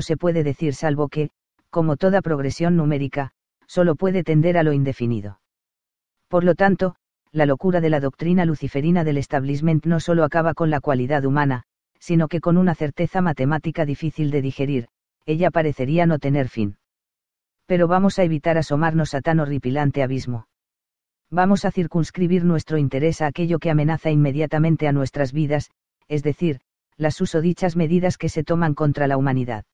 se puede decir salvo que, como toda progresión numérica, solo puede tender a lo indefinido. Por lo tanto, la locura de la doctrina luciferina del establishment no solo acaba con la cualidad humana, sino que con una certeza matemática difícil de digerir, ella parecería no tener fin. Pero vamos a evitar asomarnos a tan horripilante abismo. Vamos a circunscribir nuestro interés a aquello que amenaza inmediatamente a nuestras vidas, es decir, las susodichas medidas que se toman contra la humanidad.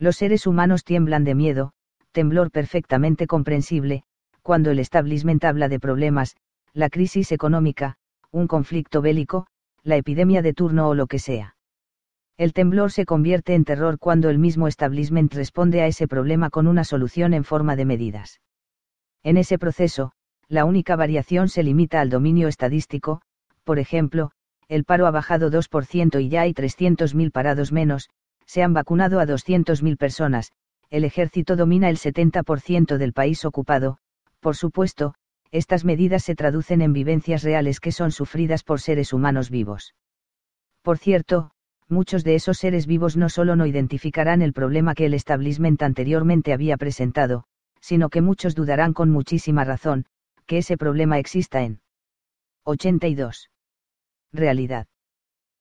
Los seres humanos tiemblan de miedo, temblor perfectamente comprensible, cuando el establishment habla de problemas, la crisis económica, un conflicto bélico, la epidemia de turno o lo que sea. El temblor se convierte en terror cuando el mismo establishment responde a ese problema con una solución en forma de medidas. En ese proceso, la única variación se limita al dominio estadístico, por ejemplo, el paro ha bajado 2% y ya hay 300.000 parados menos, se han vacunado a 200.000 personas, el ejército domina el 70% del país ocupado, por supuesto, estas medidas se traducen en vivencias reales que son sufridas por seres humanos vivos. Por cierto, muchos de esos seres vivos no solo no identificarán el problema que el establishment anteriormente había presentado, sino que muchos dudarán con muchísima razón, que ese problema exista en 82. Realidad.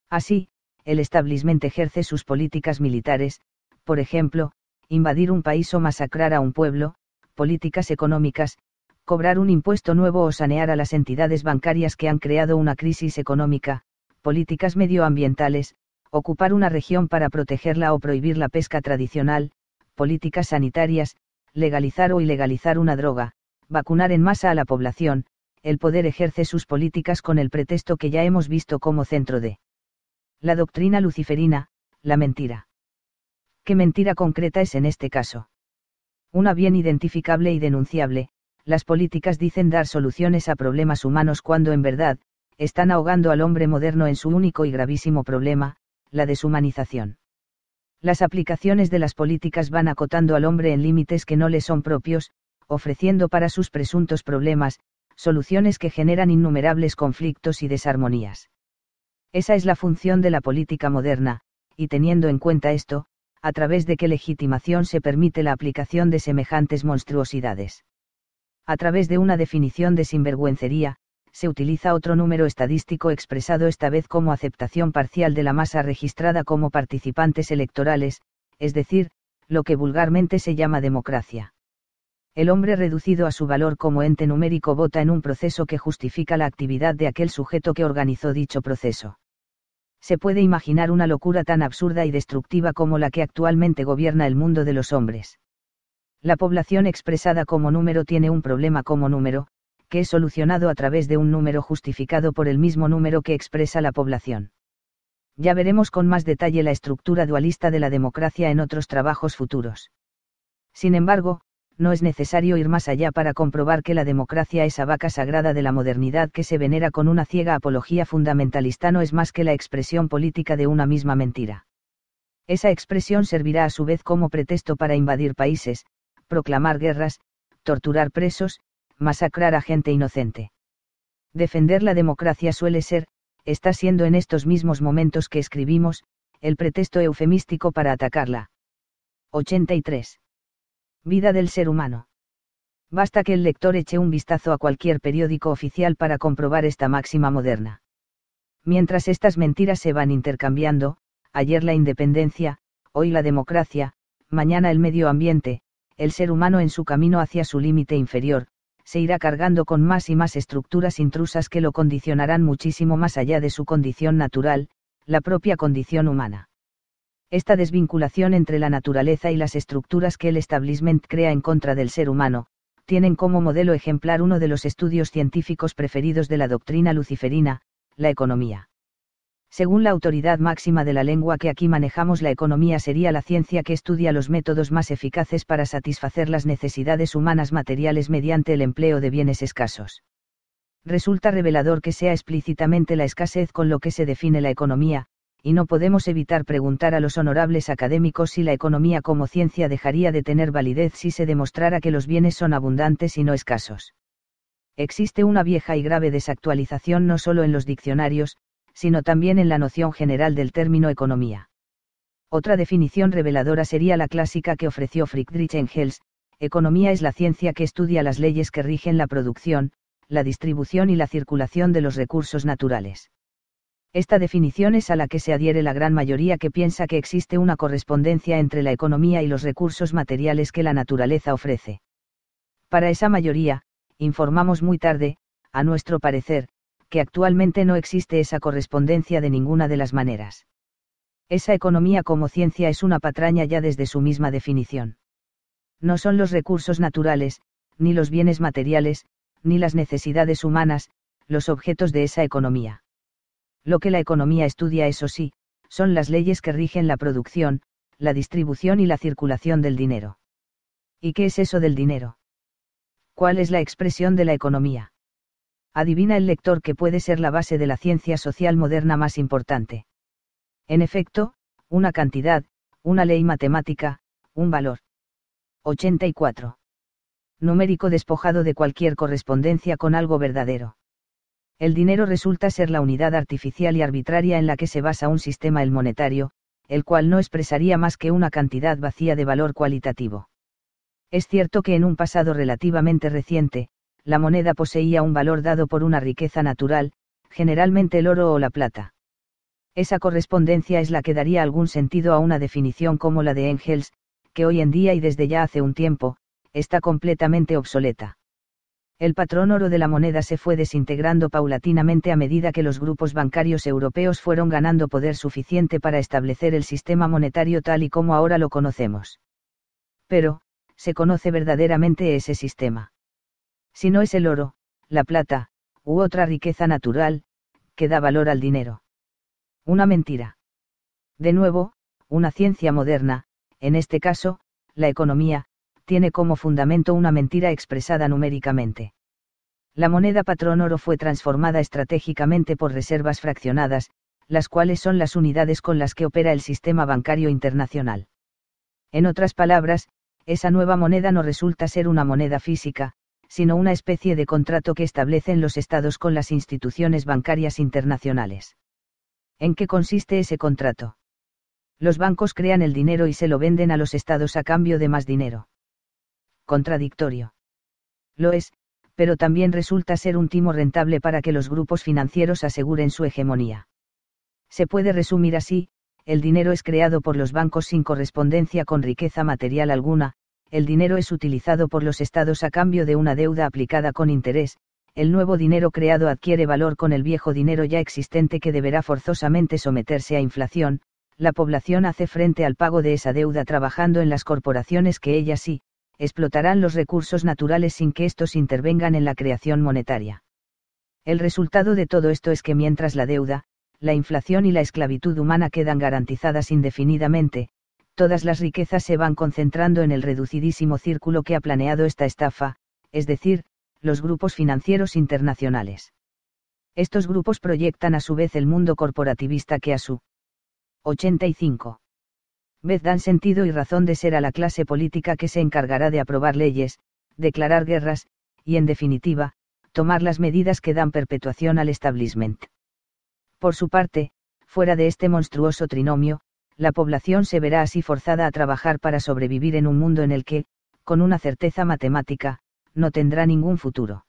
Así, el establishment ejerce sus políticas militares, por ejemplo, invadir un país o masacrar a un pueblo, políticas económicas, cobrar un impuesto nuevo o sanear a las entidades bancarias que han creado una crisis económica, políticas medioambientales, ocupar una región para protegerla o prohibir la pesca tradicional, políticas sanitarias, legalizar o ilegalizar una droga, vacunar en masa a la población, el poder ejerce sus políticas con el pretexto que ya hemos visto como centro de la doctrina luciferina, la mentira. ¿Qué mentira concreta es en este caso? Una bien identificable y denunciable, las políticas dicen dar soluciones a problemas humanos cuando en verdad, están ahogando al hombre moderno en su único y gravísimo problema, la deshumanización. Las aplicaciones de las políticas van acotando al hombre en límites que no le son propios, ofreciendo para sus presuntos problemas, soluciones que generan innumerables conflictos y desarmonías. Esa es la función de la política moderna, y teniendo en cuenta esto, a través de qué legitimación se permite la aplicación de semejantes monstruosidades. A través de una definición de sinvergüencería, se utiliza otro número estadístico expresado esta vez como aceptación parcial de la masa registrada como participantes electorales, es decir, lo que vulgarmente se llama democracia el hombre reducido a su valor como ente numérico vota en un proceso que justifica la actividad de aquel sujeto que organizó dicho proceso. Se puede imaginar una locura tan absurda y destructiva como la que actualmente gobierna el mundo de los hombres. La población expresada como número tiene un problema como número, que es solucionado a través de un número justificado por el mismo número que expresa la población. Ya veremos con más detalle la estructura dualista de la democracia en otros trabajos futuros. Sin embargo, no es necesario ir más allá para comprobar que la democracia, esa vaca sagrada de la modernidad que se venera con una ciega apología fundamentalista, no es más que la expresión política de una misma mentira. Esa expresión servirá a su vez como pretexto para invadir países, proclamar guerras, torturar presos, masacrar a gente inocente. Defender la democracia suele ser, está siendo en estos mismos momentos que escribimos, el pretexto eufemístico para atacarla. 83. Vida del ser humano. Basta que el lector eche un vistazo a cualquier periódico oficial para comprobar esta máxima moderna. Mientras estas mentiras se van intercambiando, ayer la independencia, hoy la democracia, mañana el medio ambiente, el ser humano en su camino hacia su límite inferior, se irá cargando con más y más estructuras intrusas que lo condicionarán muchísimo más allá de su condición natural, la propia condición humana esta desvinculación entre la naturaleza y las estructuras que el establishment crea en contra del ser humano, tienen como modelo ejemplar uno de los estudios científicos preferidos de la doctrina luciferina, la economía. Según la autoridad máxima de la lengua que aquí manejamos, la economía sería la ciencia que estudia los métodos más eficaces para satisfacer las necesidades humanas materiales mediante el empleo de bienes escasos. Resulta revelador que sea explícitamente la escasez con lo que se define la economía, y no podemos evitar preguntar a los honorables académicos si la economía como ciencia dejaría de tener validez si se demostrara que los bienes son abundantes y no escasos. Existe una vieja y grave desactualización no solo en los diccionarios, sino también en la noción general del término economía. Otra definición reveladora sería la clásica que ofreció Friedrich Engels, economía es la ciencia que estudia las leyes que rigen la producción, la distribución y la circulación de los recursos naturales. Esta definición es a la que se adhiere la gran mayoría que piensa que existe una correspondencia entre la economía y los recursos materiales que la naturaleza ofrece. Para esa mayoría, informamos muy tarde, a nuestro parecer, que actualmente no existe esa correspondencia de ninguna de las maneras. Esa economía como ciencia es una patraña ya desde su misma definición. No son los recursos naturales, ni los bienes materiales, ni las necesidades humanas, los objetos de esa economía. Lo que la economía estudia, eso sí, son las leyes que rigen la producción, la distribución y la circulación del dinero. ¿Y qué es eso del dinero? ¿Cuál es la expresión de la economía? Adivina el lector que puede ser la base de la ciencia social moderna más importante. En efecto, una cantidad, una ley matemática, un valor. 84. Numérico despojado de cualquier correspondencia con algo verdadero el dinero resulta ser la unidad artificial y arbitraria en la que se basa un sistema el monetario, el cual no expresaría más que una cantidad vacía de valor cualitativo. Es cierto que en un pasado relativamente reciente, la moneda poseía un valor dado por una riqueza natural, generalmente el oro o la plata. Esa correspondencia es la que daría algún sentido a una definición como la de Engels, que hoy en día y desde ya hace un tiempo, está completamente obsoleta el patrón oro de la moneda se fue desintegrando paulatinamente a medida que los grupos bancarios europeos fueron ganando poder suficiente para establecer el sistema monetario tal y como ahora lo conocemos. Pero, se conoce verdaderamente ese sistema. Si no es el oro, la plata, u otra riqueza natural, que da valor al dinero. Una mentira. De nuevo, una ciencia moderna, en este caso, la economía, tiene como fundamento una mentira expresada numéricamente. La moneda patrón oro fue transformada estratégicamente por reservas fraccionadas, las cuales son las unidades con las que opera el sistema bancario internacional. En otras palabras, esa nueva moneda no resulta ser una moneda física, sino una especie de contrato que establecen los estados con las instituciones bancarias internacionales. ¿En qué consiste ese contrato? Los bancos crean el dinero y se lo venden a los estados a cambio de más dinero contradictorio. Lo es, pero también resulta ser un timo rentable para que los grupos financieros aseguren su hegemonía. Se puede resumir así, el dinero es creado por los bancos sin correspondencia con riqueza material alguna, el dinero es utilizado por los estados a cambio de una deuda aplicada con interés, el nuevo dinero creado adquiere valor con el viejo dinero ya existente que deberá forzosamente someterse a inflación, la población hace frente al pago de esa deuda trabajando en las corporaciones que ella sí, explotarán los recursos naturales sin que estos intervengan en la creación monetaria. El resultado de todo esto es que mientras la deuda, la inflación y la esclavitud humana quedan garantizadas indefinidamente, todas las riquezas se van concentrando en el reducidísimo círculo que ha planeado esta estafa, es decir, los grupos financieros internacionales. Estos grupos proyectan a su vez el mundo corporativista que a su 85 vez dan sentido y razón de ser a la clase política que se encargará de aprobar leyes, declarar guerras, y en definitiva, tomar las medidas que dan perpetuación al establishment. Por su parte, fuera de este monstruoso trinomio, la población se verá así forzada a trabajar para sobrevivir en un mundo en el que, con una certeza matemática, no tendrá ningún futuro.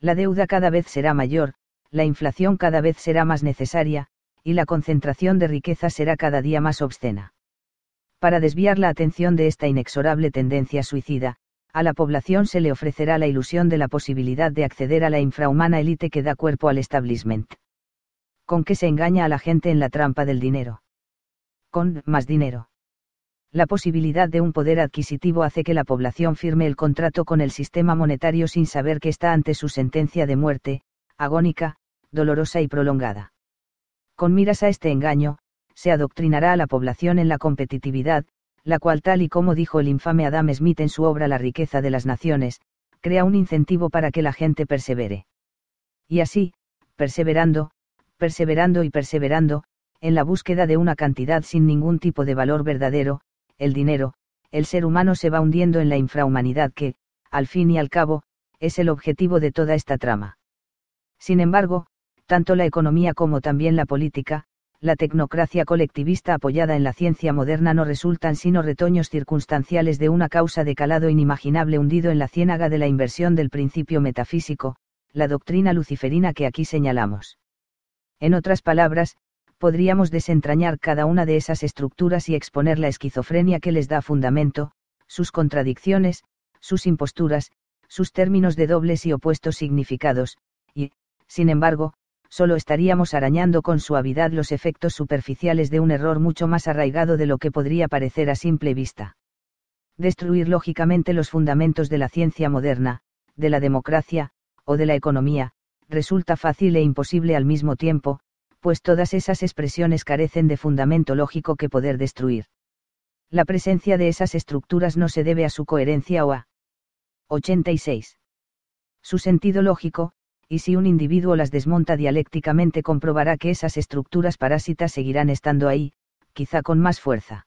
La deuda cada vez será mayor, la inflación cada vez será más necesaria, y la concentración de riqueza será cada día más obscena para desviar la atención de esta inexorable tendencia suicida, a la población se le ofrecerá la ilusión de la posibilidad de acceder a la infrahumana élite que da cuerpo al establishment. ¿Con qué se engaña a la gente en la trampa del dinero? Con más dinero. La posibilidad de un poder adquisitivo hace que la población firme el contrato con el sistema monetario sin saber que está ante su sentencia de muerte, agónica, dolorosa y prolongada. Con miras a este engaño, se adoctrinará a la población en la competitividad, la cual tal y como dijo el infame Adam Smith en su obra La riqueza de las naciones, crea un incentivo para que la gente persevere. Y así, perseverando, perseverando y perseverando, en la búsqueda de una cantidad sin ningún tipo de valor verdadero, el dinero, el ser humano se va hundiendo en la infrahumanidad que, al fin y al cabo, es el objetivo de toda esta trama. Sin embargo, tanto la economía como también la política, la tecnocracia colectivista apoyada en la ciencia moderna no resultan sino retoños circunstanciales de una causa de calado inimaginable hundido en la ciénaga de la inversión del principio metafísico, la doctrina luciferina que aquí señalamos. En otras palabras, podríamos desentrañar cada una de esas estructuras y exponer la esquizofrenia que les da fundamento, sus contradicciones, sus imposturas, sus términos de dobles y opuestos significados, y, sin embargo, solo estaríamos arañando con suavidad los efectos superficiales de un error mucho más arraigado de lo que podría parecer a simple vista. Destruir lógicamente los fundamentos de la ciencia moderna, de la democracia, o de la economía, resulta fácil e imposible al mismo tiempo, pues todas esas expresiones carecen de fundamento lógico que poder destruir. La presencia de esas estructuras no se debe a su coherencia o a 86. Su sentido lógico, y si un individuo las desmonta dialécticamente comprobará que esas estructuras parásitas seguirán estando ahí, quizá con más fuerza.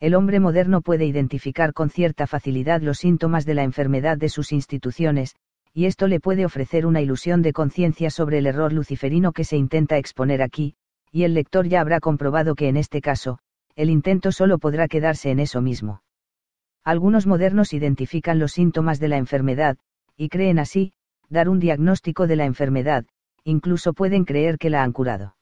El hombre moderno puede identificar con cierta facilidad los síntomas de la enfermedad de sus instituciones, y esto le puede ofrecer una ilusión de conciencia sobre el error luciferino que se intenta exponer aquí, y el lector ya habrá comprobado que en este caso, el intento solo podrá quedarse en eso mismo. Algunos modernos identifican los síntomas de la enfermedad, y creen así, dar un diagnóstico de la enfermedad, incluso pueden creer que la han curado.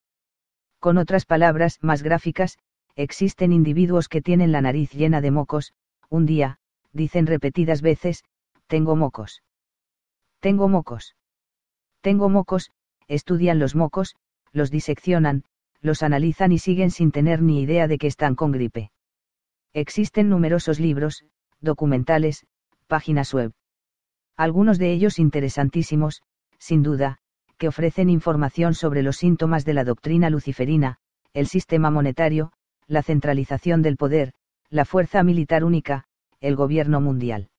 Con otras palabras más gráficas, existen individuos que tienen la nariz llena de mocos, un día, dicen repetidas veces, tengo mocos. Tengo mocos. Tengo mocos, estudian los mocos, los diseccionan, los analizan y siguen sin tener ni idea de que están con gripe. Existen numerosos libros, documentales, páginas web algunos de ellos interesantísimos, sin duda, que ofrecen información sobre los síntomas de la doctrina luciferina, el sistema monetario, la centralización del poder, la fuerza militar única, el gobierno mundial.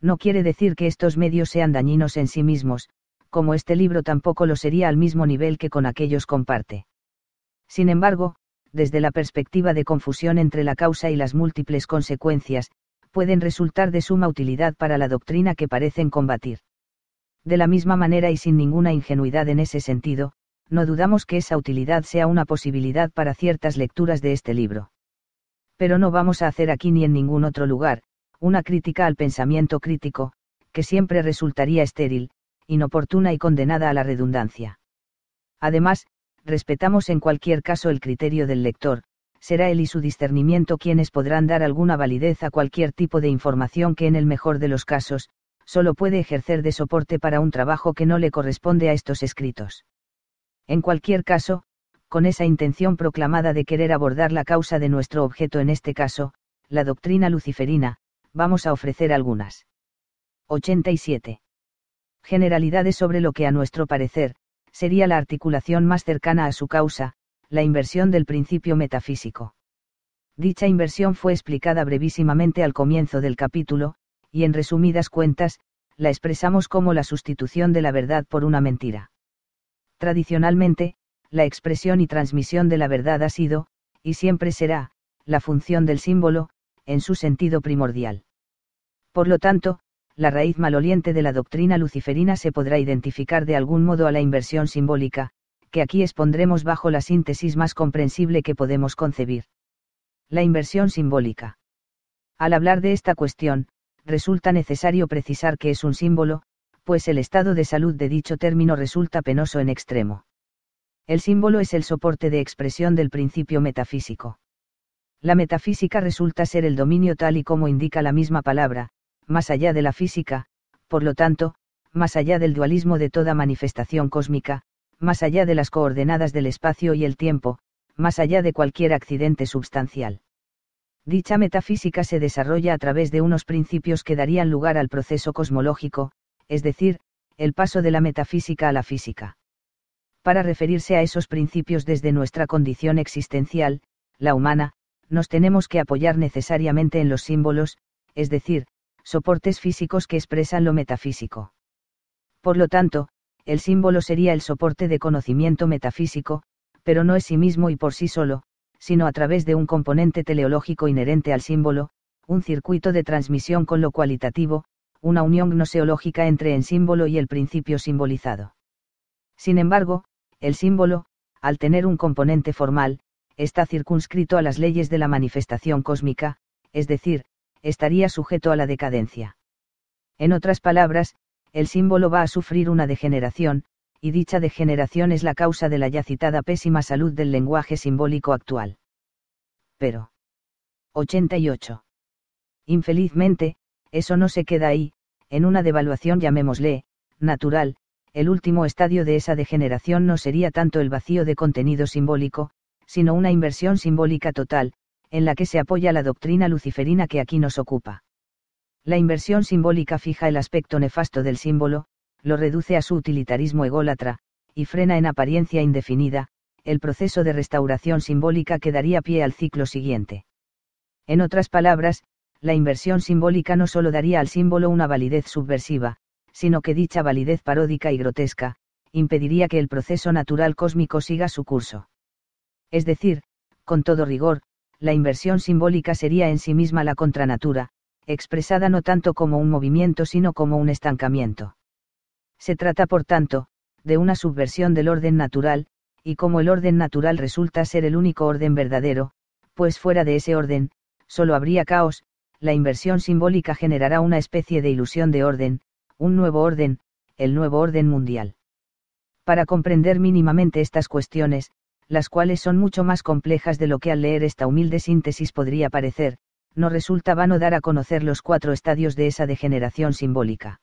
No quiere decir que estos medios sean dañinos en sí mismos, como este libro tampoco lo sería al mismo nivel que con aquellos comparte. Sin embargo, desde la perspectiva de confusión entre la causa y las múltiples consecuencias, pueden resultar de suma utilidad para la doctrina que parecen combatir. De la misma manera y sin ninguna ingenuidad en ese sentido, no dudamos que esa utilidad sea una posibilidad para ciertas lecturas de este libro. Pero no vamos a hacer aquí ni en ningún otro lugar, una crítica al pensamiento crítico, que siempre resultaría estéril, inoportuna y condenada a la redundancia. Además, respetamos en cualquier caso el criterio del lector, será él y su discernimiento quienes podrán dar alguna validez a cualquier tipo de información que en el mejor de los casos, solo puede ejercer de soporte para un trabajo que no le corresponde a estos escritos. En cualquier caso, con esa intención proclamada de querer abordar la causa de nuestro objeto en este caso, la doctrina luciferina, vamos a ofrecer algunas. 87. Generalidades sobre lo que a nuestro parecer, sería la articulación más cercana a su causa, la inversión del principio metafísico. Dicha inversión fue explicada brevísimamente al comienzo del capítulo, y en resumidas cuentas, la expresamos como la sustitución de la verdad por una mentira. Tradicionalmente, la expresión y transmisión de la verdad ha sido, y siempre será, la función del símbolo, en su sentido primordial. Por lo tanto, la raíz maloliente de la doctrina luciferina se podrá identificar de algún modo a la inversión simbólica, que aquí expondremos bajo la síntesis más comprensible que podemos concebir. La inversión simbólica. Al hablar de esta cuestión, resulta necesario precisar que es un símbolo, pues el estado de salud de dicho término resulta penoso en extremo. El símbolo es el soporte de expresión del principio metafísico. La metafísica resulta ser el dominio tal y como indica la misma palabra, más allá de la física, por lo tanto, más allá del dualismo de toda manifestación cósmica, más allá de las coordenadas del espacio y el tiempo, más allá de cualquier accidente substancial. Dicha metafísica se desarrolla a través de unos principios que darían lugar al proceso cosmológico, es decir, el paso de la metafísica a la física. Para referirse a esos principios desde nuestra condición existencial, la humana, nos tenemos que apoyar necesariamente en los símbolos, es decir, soportes físicos que expresan lo metafísico. Por lo tanto, el símbolo sería el soporte de conocimiento metafísico, pero no es sí mismo y por sí solo, sino a través de un componente teleológico inherente al símbolo, un circuito de transmisión con lo cualitativo, una unión gnoseológica entre el símbolo y el principio simbolizado. Sin embargo, el símbolo, al tener un componente formal, está circunscrito a las leyes de la manifestación cósmica, es decir, estaría sujeto a la decadencia. En otras palabras, el símbolo va a sufrir una degeneración, y dicha degeneración es la causa de la ya citada pésima salud del lenguaje simbólico actual. Pero. 88. Infelizmente, eso no se queda ahí, en una devaluación llamémosle, natural, el último estadio de esa degeneración no sería tanto el vacío de contenido simbólico, sino una inversión simbólica total, en la que se apoya la doctrina luciferina que aquí nos ocupa. La inversión simbólica fija el aspecto nefasto del símbolo, lo reduce a su utilitarismo ególatra, y frena en apariencia indefinida, el proceso de restauración simbólica que daría pie al ciclo siguiente. En otras palabras, la inversión simbólica no solo daría al símbolo una validez subversiva, sino que dicha validez paródica y grotesca, impediría que el proceso natural cósmico siga su curso. Es decir, con todo rigor, la inversión simbólica sería en sí misma la contranatura, expresada no tanto como un movimiento sino como un estancamiento. Se trata, por tanto, de una subversión del orden natural, y como el orden natural resulta ser el único orden verdadero, pues fuera de ese orden, solo habría caos, la inversión simbólica generará una especie de ilusión de orden, un nuevo orden, el nuevo orden mundial. Para comprender mínimamente estas cuestiones, las cuales son mucho más complejas de lo que al leer esta humilde síntesis podría parecer, no resulta vano dar a conocer los cuatro estadios de esa degeneración simbólica.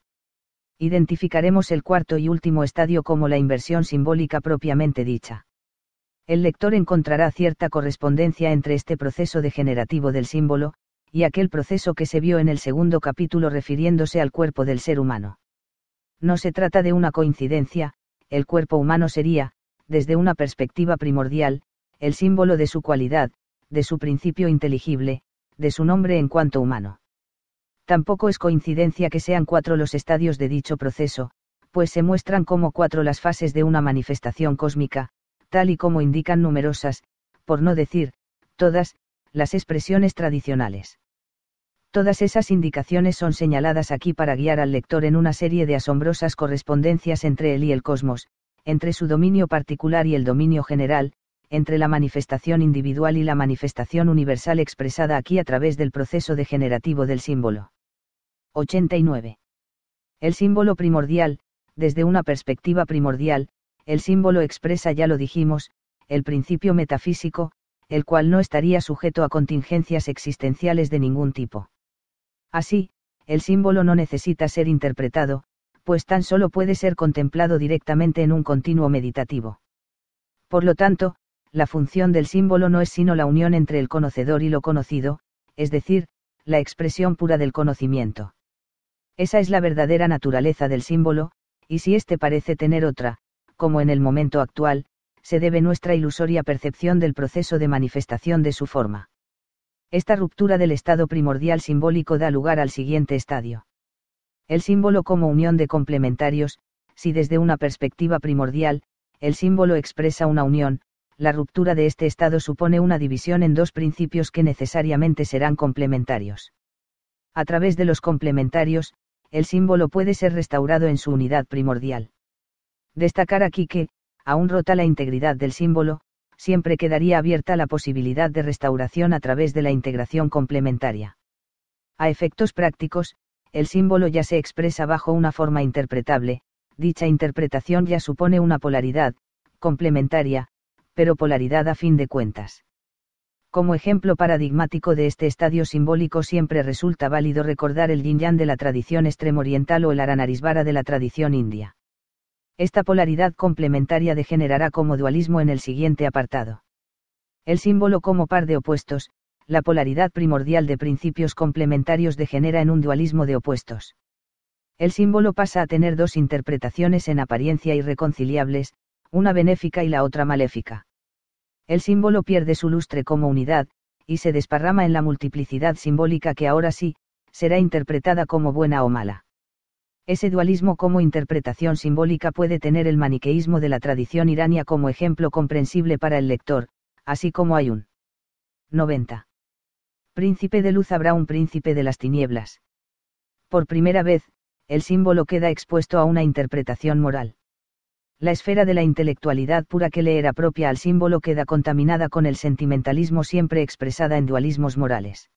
Identificaremos el cuarto y último estadio como la inversión simbólica propiamente dicha. El lector encontrará cierta correspondencia entre este proceso degenerativo del símbolo, y aquel proceso que se vio en el segundo capítulo refiriéndose al cuerpo del ser humano. No se trata de una coincidencia, el cuerpo humano sería, desde una perspectiva primordial, el símbolo de su cualidad, de su principio inteligible, de su nombre en cuanto humano. Tampoco es coincidencia que sean cuatro los estadios de dicho proceso, pues se muestran como cuatro las fases de una manifestación cósmica, tal y como indican numerosas, por no decir, todas, las expresiones tradicionales. Todas esas indicaciones son señaladas aquí para guiar al lector en una serie de asombrosas correspondencias entre él y el cosmos, entre su dominio particular y el dominio general, entre la manifestación individual y la manifestación universal expresada aquí a través del proceso degenerativo del símbolo. 89. El símbolo primordial, desde una perspectiva primordial, el símbolo expresa, ya lo dijimos, el principio metafísico, el cual no estaría sujeto a contingencias existenciales de ningún tipo. Así, el símbolo no necesita ser interpretado, pues tan solo puede ser contemplado directamente en un continuo meditativo. Por lo tanto, la función del símbolo no es sino la unión entre el conocedor y lo conocido, es decir, la expresión pura del conocimiento. Esa es la verdadera naturaleza del símbolo, y si éste parece tener otra, como en el momento actual, se debe nuestra ilusoria percepción del proceso de manifestación de su forma. Esta ruptura del estado primordial simbólico da lugar al siguiente estadio. El símbolo como unión de complementarios, si desde una perspectiva primordial, el símbolo expresa una unión, la ruptura de este estado supone una división en dos principios que necesariamente serán complementarios. A través de los complementarios, el símbolo puede ser restaurado en su unidad primordial. Destacar aquí que, aún rota la integridad del símbolo, siempre quedaría abierta la posibilidad de restauración a través de la integración complementaria. A efectos prácticos, el símbolo ya se expresa bajo una forma interpretable, dicha interpretación ya supone una polaridad, complementaria, pero polaridad a fin de cuentas. Como ejemplo paradigmático de este estadio simbólico siempre resulta válido recordar el yin-yang de la tradición extremoriental o el aranarisvara de la tradición india. Esta polaridad complementaria degenerará como dualismo en el siguiente apartado. El símbolo como par de opuestos, la polaridad primordial de principios complementarios degenera en un dualismo de opuestos. El símbolo pasa a tener dos interpretaciones en apariencia irreconciliables, una benéfica y la otra maléfica el símbolo pierde su lustre como unidad, y se desparrama en la multiplicidad simbólica que ahora sí, será interpretada como buena o mala. Ese dualismo como interpretación simbólica puede tener el maniqueísmo de la tradición irania como ejemplo comprensible para el lector, así como hay un 90. Príncipe de luz habrá un príncipe de las tinieblas. Por primera vez, el símbolo queda expuesto a una interpretación moral la esfera de la intelectualidad pura que le era propia al símbolo queda contaminada con el sentimentalismo siempre expresada en dualismos morales.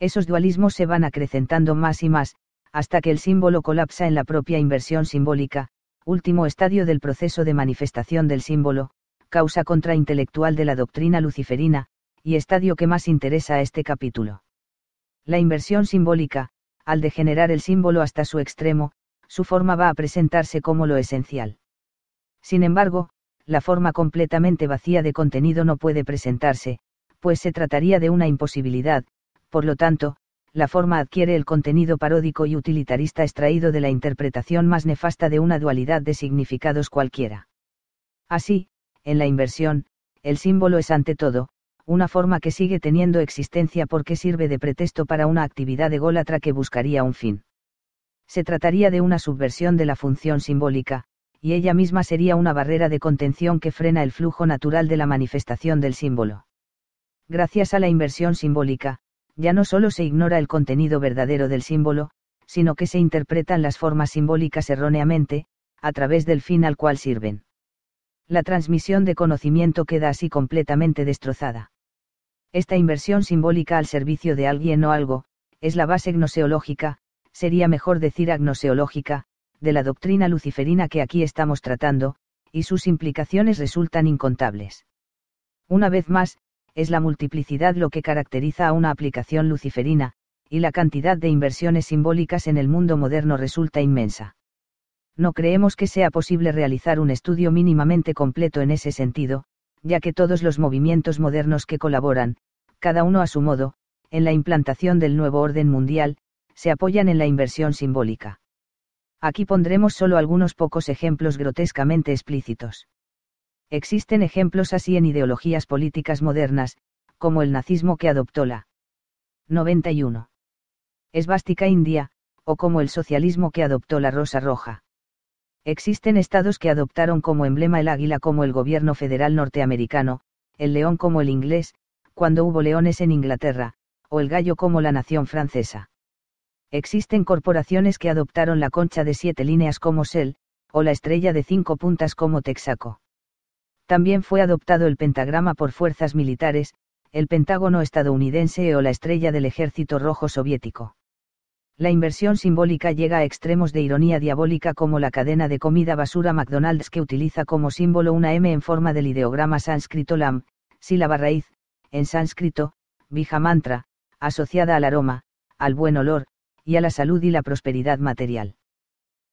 Esos dualismos se van acrecentando más y más, hasta que el símbolo colapsa en la propia inversión simbólica, último estadio del proceso de manifestación del símbolo, causa contraintelectual de la doctrina luciferina, y estadio que más interesa a este capítulo. La inversión simbólica, al degenerar el símbolo hasta su extremo, su forma va a presentarse como lo esencial sin embargo, la forma completamente vacía de contenido no puede presentarse, pues se trataría de una imposibilidad, por lo tanto, la forma adquiere el contenido paródico y utilitarista extraído de la interpretación más nefasta de una dualidad de significados cualquiera. Así, en la inversión, el símbolo es ante todo, una forma que sigue teniendo existencia porque sirve de pretexto para una actividad ególatra que buscaría un fin. Se trataría de una subversión de la función simbólica, y ella misma sería una barrera de contención que frena el flujo natural de la manifestación del símbolo. Gracias a la inversión simbólica, ya no solo se ignora el contenido verdadero del símbolo, sino que se interpretan las formas simbólicas erróneamente, a través del fin al cual sirven. La transmisión de conocimiento queda así completamente destrozada. Esta inversión simbólica al servicio de alguien o algo, es la base gnoseológica, sería mejor decir agnoseológica, de la doctrina luciferina que aquí estamos tratando, y sus implicaciones resultan incontables. Una vez más, es la multiplicidad lo que caracteriza a una aplicación luciferina, y la cantidad de inversiones simbólicas en el mundo moderno resulta inmensa. No creemos que sea posible realizar un estudio mínimamente completo en ese sentido, ya que todos los movimientos modernos que colaboran, cada uno a su modo, en la implantación del nuevo orden mundial, se apoyan en la inversión simbólica. Aquí pondremos solo algunos pocos ejemplos grotescamente explícitos. Existen ejemplos así en ideologías políticas modernas, como el nazismo que adoptó la 91. Esvástica india, o como el socialismo que adoptó la rosa roja. Existen estados que adoptaron como emblema el águila como el gobierno federal norteamericano, el león como el inglés, cuando hubo leones en Inglaterra, o el gallo como la nación francesa. Existen corporaciones que adoptaron la concha de siete líneas como Shell, o la estrella de cinco puntas como Texaco. También fue adoptado el pentagrama por fuerzas militares, el Pentágono estadounidense o la estrella del Ejército Rojo Soviético. La inversión simbólica llega a extremos de ironía diabólica como la cadena de comida basura McDonald's que utiliza como símbolo una M en forma del ideograma sánscrito lam, sílaba raíz, en sánscrito, bija mantra, asociada al aroma, al buen olor, y a la salud y la prosperidad material.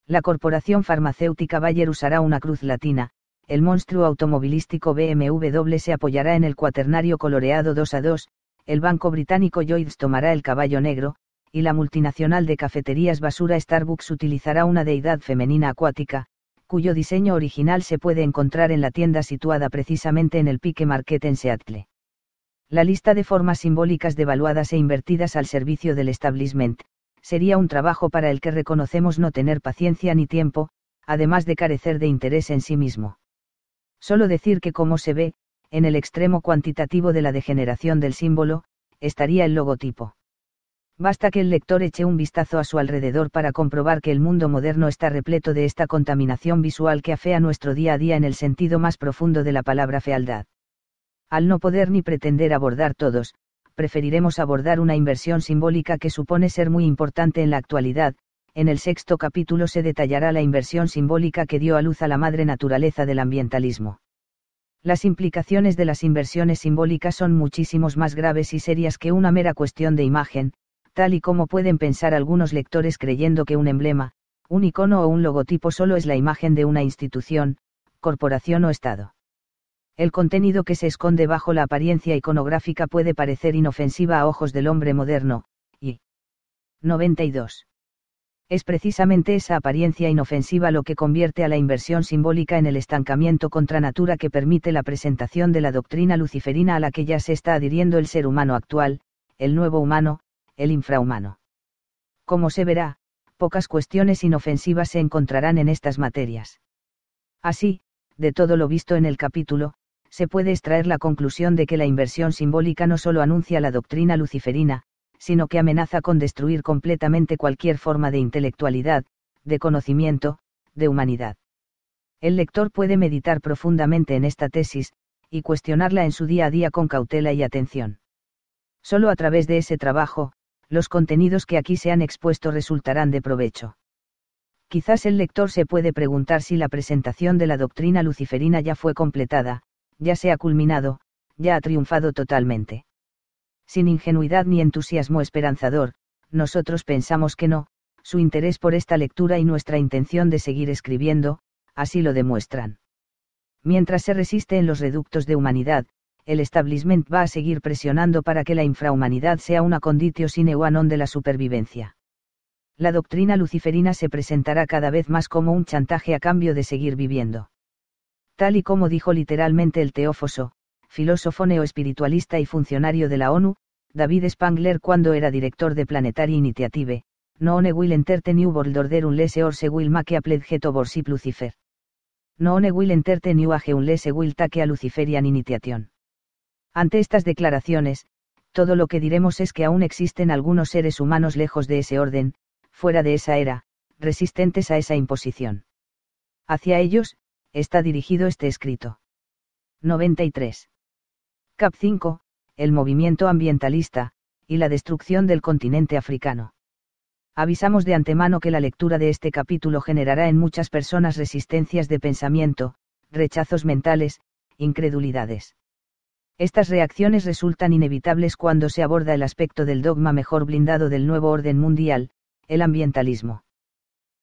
La corporación farmacéutica Bayer usará una cruz latina, el monstruo automovilístico BMW se apoyará en el cuaternario coloreado 2 a 2, el banco británico Lloyds tomará el caballo negro, y la multinacional de cafeterías basura Starbucks utilizará una deidad femenina acuática, cuyo diseño original se puede encontrar en la tienda situada precisamente en el Pique Market en Seattle. La lista de formas simbólicas devaluadas e invertidas al servicio del establishment, sería un trabajo para el que reconocemos no tener paciencia ni tiempo, además de carecer de interés en sí mismo. Solo decir que como se ve, en el extremo cuantitativo de la degeneración del símbolo, estaría el logotipo. Basta que el lector eche un vistazo a su alrededor para comprobar que el mundo moderno está repleto de esta contaminación visual que afea nuestro día a día en el sentido más profundo de la palabra fealdad. Al no poder ni pretender abordar todos, preferiremos abordar una inversión simbólica que supone ser muy importante en la actualidad. En el sexto capítulo se detallará la inversión simbólica que dio a luz a la madre naturaleza del ambientalismo. Las implicaciones de las inversiones simbólicas son muchísimos más graves y serias que una mera cuestión de imagen, tal y como pueden pensar algunos lectores creyendo que un emblema, un icono o un logotipo solo es la imagen de una institución, corporación o Estado. El contenido que se esconde bajo la apariencia iconográfica puede parecer inofensiva a ojos del hombre moderno, y 92. Es precisamente esa apariencia inofensiva lo que convierte a la inversión simbólica en el estancamiento contra natura que permite la presentación de la doctrina luciferina a la que ya se está adhiriendo el ser humano actual, el nuevo humano, el infrahumano. Como se verá, pocas cuestiones inofensivas se encontrarán en estas materias. Así, de todo lo visto en el capítulo, se puede extraer la conclusión de que la inversión simbólica no solo anuncia la doctrina luciferina, sino que amenaza con destruir completamente cualquier forma de intelectualidad, de conocimiento, de humanidad. El lector puede meditar profundamente en esta tesis, y cuestionarla en su día a día con cautela y atención. Solo a través de ese trabajo, los contenidos que aquí se han expuesto resultarán de provecho. Quizás el lector se puede preguntar si la presentación de la doctrina luciferina ya fue completada, ya se ha culminado, ya ha triunfado totalmente. Sin ingenuidad ni entusiasmo esperanzador, nosotros pensamos que no, su interés por esta lectura y nuestra intención de seguir escribiendo, así lo demuestran. Mientras se resiste en los reductos de humanidad, el establishment va a seguir presionando para que la infrahumanidad sea una conditio sine qua non de la supervivencia. La doctrina luciferina se presentará cada vez más como un chantaje a cambio de seguir viviendo tal y como dijo literalmente el teófoso, filósofo neoespiritualista y funcionario de la ONU, David Spangler cuando era director de Planetary Initiative, No one will entertain new world order unless or se will make a pledge to worship Lucifer. one will entertain you age unless will take a Luciferian initiation. Ante estas declaraciones, todo lo que diremos es que aún existen algunos seres humanos lejos de ese orden, fuera de esa era, resistentes a esa imposición. Hacia ellos, está dirigido este escrito. 93. Cap 5, el movimiento ambientalista, y la destrucción del continente africano. Avisamos de antemano que la lectura de este capítulo generará en muchas personas resistencias de pensamiento, rechazos mentales, incredulidades. Estas reacciones resultan inevitables cuando se aborda el aspecto del dogma mejor blindado del nuevo orden mundial, el ambientalismo.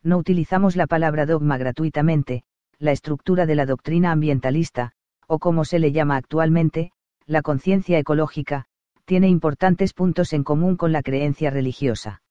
No utilizamos la palabra dogma gratuitamente, la estructura de la doctrina ambientalista, o como se le llama actualmente, la conciencia ecológica, tiene importantes puntos en común con la creencia religiosa.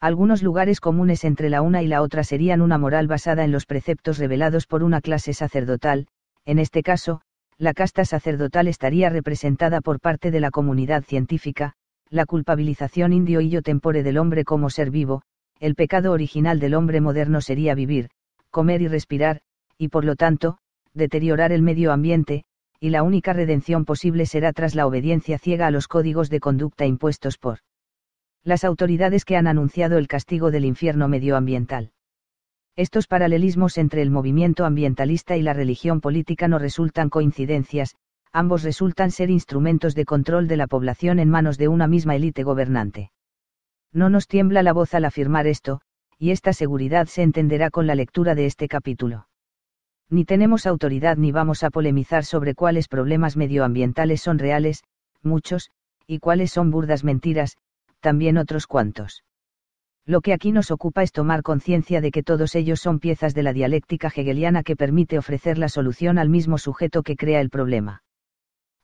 Algunos lugares comunes entre la una y la otra serían una moral basada en los preceptos revelados por una clase sacerdotal, en este caso, la casta sacerdotal estaría representada por parte de la comunidad científica, la culpabilización indio y yo tempore del hombre como ser vivo, el pecado original del hombre moderno sería vivir, comer y respirar, y por lo tanto, deteriorar el medio ambiente, y la única redención posible será tras la obediencia ciega a los códigos de conducta impuestos por las autoridades que han anunciado el castigo del infierno medioambiental. Estos paralelismos entre el movimiento ambientalista y la religión política no resultan coincidencias, ambos resultan ser instrumentos de control de la población en manos de una misma élite gobernante. No nos tiembla la voz al afirmar esto, y esta seguridad se entenderá con la lectura de este capítulo ni tenemos autoridad ni vamos a polemizar sobre cuáles problemas medioambientales son reales, muchos, y cuáles son burdas mentiras, también otros cuantos. Lo que aquí nos ocupa es tomar conciencia de que todos ellos son piezas de la dialéctica hegeliana que permite ofrecer la solución al mismo sujeto que crea el problema.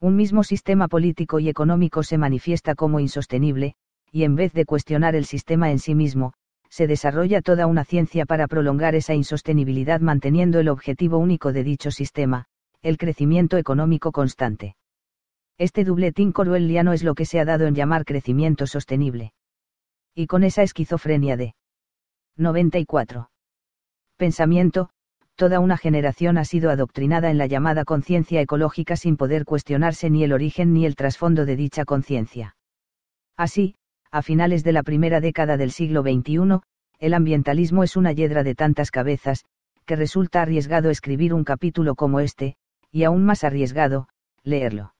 Un mismo sistema político y económico se manifiesta como insostenible, y en vez de cuestionar el sistema en sí mismo, se desarrolla toda una ciencia para prolongar esa insostenibilidad manteniendo el objetivo único de dicho sistema, el crecimiento económico constante. Este dobletín corueliano es lo que se ha dado en llamar crecimiento sostenible. Y con esa esquizofrenia de 94. Pensamiento, toda una generación ha sido adoctrinada en la llamada conciencia ecológica sin poder cuestionarse ni el origen ni el trasfondo de dicha conciencia. Así, a finales de la primera década del siglo XXI, el ambientalismo es una yedra de tantas cabezas, que resulta arriesgado escribir un capítulo como este, y aún más arriesgado, leerlo.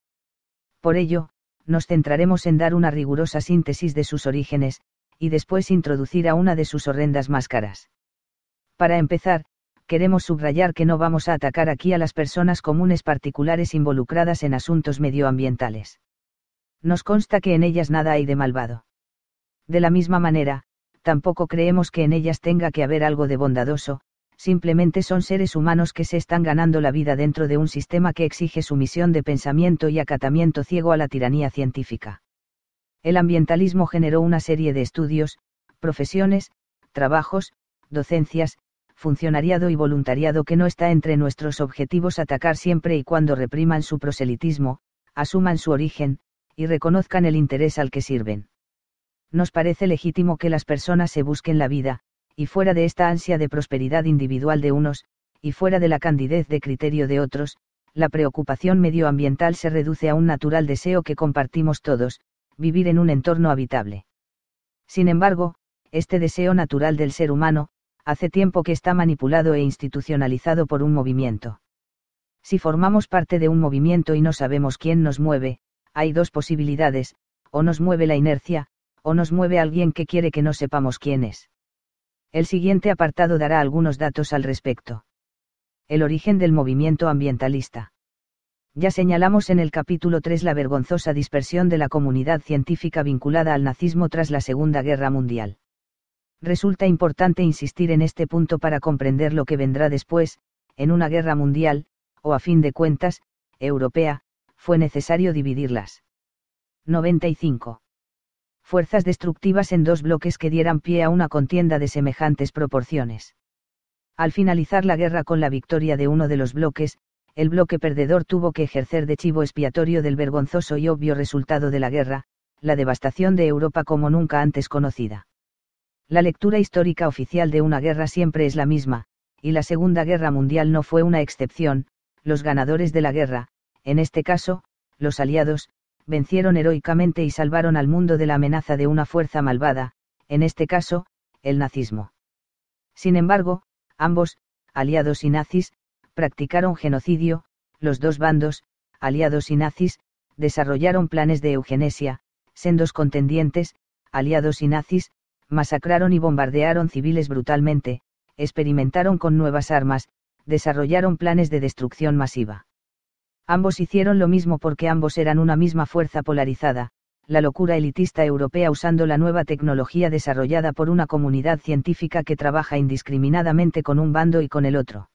Por ello, nos centraremos en dar una rigurosa síntesis de sus orígenes, y después introducir a una de sus horrendas máscaras. Para empezar, queremos subrayar que no vamos a atacar aquí a las personas comunes particulares involucradas en asuntos medioambientales. Nos consta que en ellas nada hay de malvado. De la misma manera, tampoco creemos que en ellas tenga que haber algo de bondadoso, simplemente son seres humanos que se están ganando la vida dentro de un sistema que exige sumisión de pensamiento y acatamiento ciego a la tiranía científica. El ambientalismo generó una serie de estudios, profesiones, trabajos, docencias, funcionariado y voluntariado que no está entre nuestros objetivos atacar siempre y cuando repriman su proselitismo, asuman su origen, y reconozcan el interés al que sirven nos parece legítimo que las personas se busquen la vida, y fuera de esta ansia de prosperidad individual de unos, y fuera de la candidez de criterio de otros, la preocupación medioambiental se reduce a un natural deseo que compartimos todos, vivir en un entorno habitable. Sin embargo, este deseo natural del ser humano, hace tiempo que está manipulado e institucionalizado por un movimiento. Si formamos parte de un movimiento y no sabemos quién nos mueve, hay dos posibilidades, o nos mueve la inercia, o nos mueve alguien que quiere que no sepamos quién es. El siguiente apartado dará algunos datos al respecto. El origen del movimiento ambientalista. Ya señalamos en el capítulo 3 la vergonzosa dispersión de la comunidad científica vinculada al nazismo tras la Segunda Guerra Mundial. Resulta importante insistir en este punto para comprender lo que vendrá después, en una guerra mundial, o a fin de cuentas, europea, fue necesario dividirlas. 95 fuerzas destructivas en dos bloques que dieran pie a una contienda de semejantes proporciones. Al finalizar la guerra con la victoria de uno de los bloques, el bloque perdedor tuvo que ejercer de chivo expiatorio del vergonzoso y obvio resultado de la guerra, la devastación de Europa como nunca antes conocida. La lectura histórica oficial de una guerra siempre es la misma, y la Segunda Guerra Mundial no fue una excepción, los ganadores de la guerra, en este caso, los aliados, vencieron heroicamente y salvaron al mundo de la amenaza de una fuerza malvada, en este caso, el nazismo. Sin embargo, ambos, aliados y nazis, practicaron genocidio, los dos bandos, aliados y nazis, desarrollaron planes de eugenesia, sendos contendientes, aliados y nazis, masacraron y bombardearon civiles brutalmente, experimentaron con nuevas armas, desarrollaron planes de destrucción masiva. Ambos hicieron lo mismo porque ambos eran una misma fuerza polarizada, la locura elitista europea usando la nueva tecnología desarrollada por una comunidad científica que trabaja indiscriminadamente con un bando y con el otro.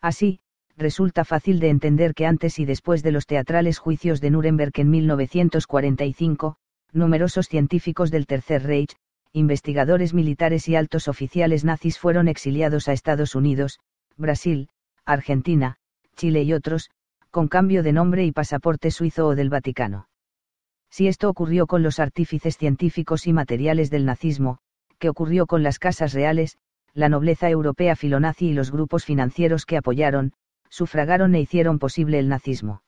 Así, resulta fácil de entender que antes y después de los teatrales juicios de Nuremberg en 1945, numerosos científicos del Tercer Reich, investigadores militares y altos oficiales nazis fueron exiliados a Estados Unidos, Brasil, Argentina, Chile y otros, con cambio de nombre y pasaporte suizo o del Vaticano. Si esto ocurrió con los artífices científicos y materiales del nazismo, que ocurrió con las casas reales, la nobleza europea filonazi y los grupos financieros que apoyaron, sufragaron e hicieron posible el nazismo.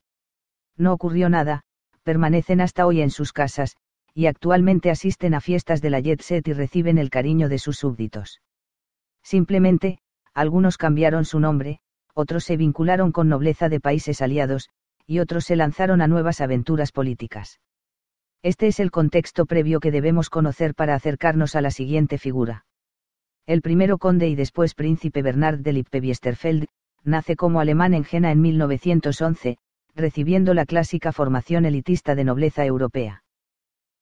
No ocurrió nada, permanecen hasta hoy en sus casas, y actualmente asisten a fiestas de la jet set y reciben el cariño de sus súbditos. Simplemente, algunos cambiaron su nombre, otros se vincularon con nobleza de países aliados, y otros se lanzaron a nuevas aventuras políticas. Este es el contexto previo que debemos conocer para acercarnos a la siguiente figura. El primero conde y después príncipe Bernard de Lippe-Biesterfeld, nace como alemán en Jena en 1911, recibiendo la clásica formación elitista de nobleza europea.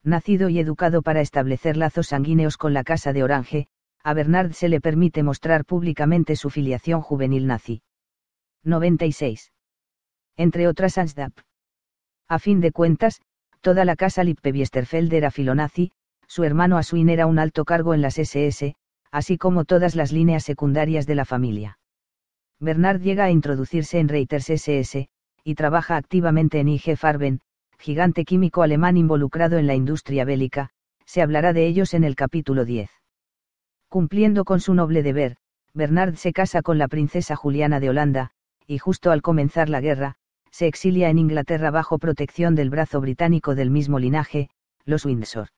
Nacido y educado para establecer lazos sanguíneos con la Casa de Orange, a Bernard se le permite mostrar públicamente su filiación juvenil nazi. 96. Entre otras Ansdap. A fin de cuentas, toda la casa Lippe-Biesterfeld era filonazi, su hermano Aswin era un alto cargo en las SS, así como todas las líneas secundarias de la familia. Bernard llega a introducirse en Reiters SS, y trabaja activamente en IG Farben, gigante químico alemán involucrado en la industria bélica, se hablará de ellos en el capítulo 10. Cumpliendo con su noble deber, Bernard se casa con la princesa Juliana de Holanda, y justo al comenzar la guerra, se exilia en Inglaterra bajo protección del brazo británico del mismo linaje, los Windsor.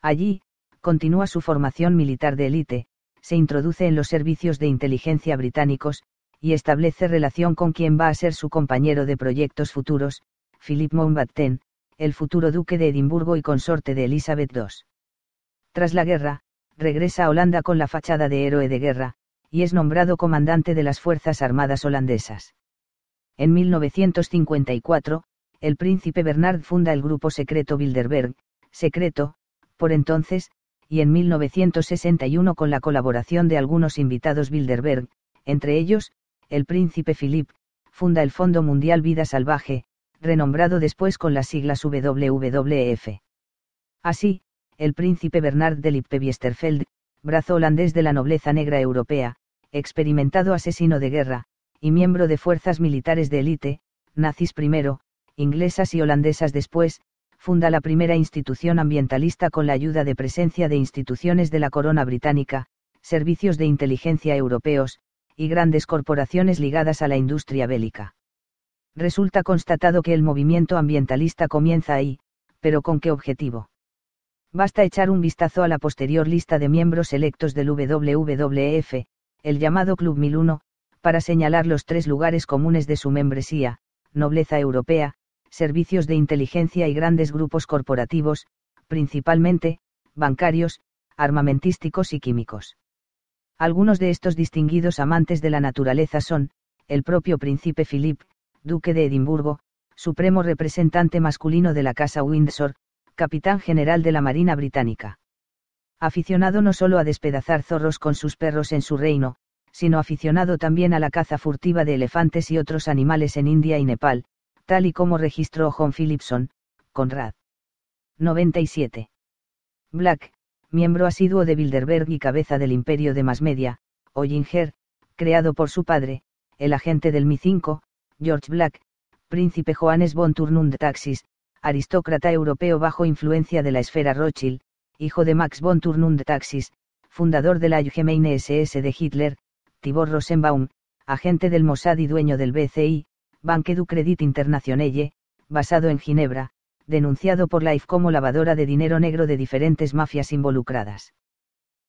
Allí, continúa su formación militar de élite, se introduce en los servicios de inteligencia británicos, y establece relación con quien va a ser su compañero de proyectos futuros, Philip Mountbatten, el futuro duque de Edimburgo y consorte de Elizabeth II. Tras la guerra, regresa a Holanda con la fachada de héroe de guerra, y es nombrado comandante de las Fuerzas Armadas holandesas. En 1954, el príncipe Bernard funda el grupo secreto Bilderberg, secreto, por entonces, y en 1961 con la colaboración de algunos invitados Bilderberg, entre ellos, el príncipe Philip, funda el Fondo Mundial Vida Salvaje, renombrado después con las siglas WWF. Así, el príncipe Bernard de Lippe-Biesterfeld, brazo holandés de la nobleza negra europea, experimentado asesino de guerra, y miembro de fuerzas militares de élite, nazis primero, inglesas y holandesas después, funda la primera institución ambientalista con la ayuda de presencia de instituciones de la corona británica, servicios de inteligencia europeos, y grandes corporaciones ligadas a la industria bélica. Resulta constatado que el movimiento ambientalista comienza ahí, pero ¿con qué objetivo? Basta echar un vistazo a la posterior lista de miembros electos del WWF, el llamado Club Miluno, para señalar los tres lugares comunes de su membresía, nobleza europea, servicios de inteligencia y grandes grupos corporativos, principalmente, bancarios, armamentísticos y químicos. Algunos de estos distinguidos amantes de la naturaleza son, el propio príncipe Philip, duque de Edimburgo, supremo representante masculino de la Casa Windsor, capitán general de la Marina Británica aficionado no solo a despedazar zorros con sus perros en su reino, sino aficionado también a la caza furtiva de elefantes y otros animales en India y Nepal, tal y como registró John Philipson, Conrad. 97. Black, miembro asiduo de Bilderberg y cabeza del imperio de Masmedia, Media, Ginger, creado por su padre, el agente del Mi-5, George Black, príncipe Johannes von Turnund Taxis, aristócrata europeo bajo influencia de la esfera Rothschild, hijo de Max von Turnund Taxis, fundador de la Allgemeine SS de Hitler, Tibor Rosenbaum, agente del Mossad y dueño del BCI, Banque du Credit Internationale, basado en Ginebra, denunciado por Life como lavadora de dinero negro de diferentes mafias involucradas.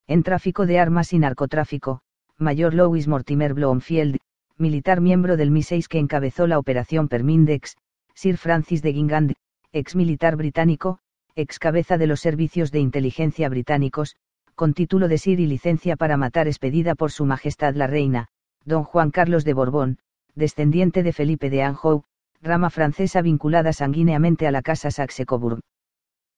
En tráfico de armas y narcotráfico, Mayor Louis Mortimer Bloomfield, militar miembro del MI6 que encabezó la operación Permindex, Sir Francis de Guingande, ex militar británico, ex cabeza de los servicios de inteligencia británicos, con título de Sir y licencia para matar expedida por Su Majestad la Reina, don Juan Carlos de Borbón, descendiente de Felipe de Anjou, rama francesa vinculada sanguíneamente a la Casa Saxe-Coburg.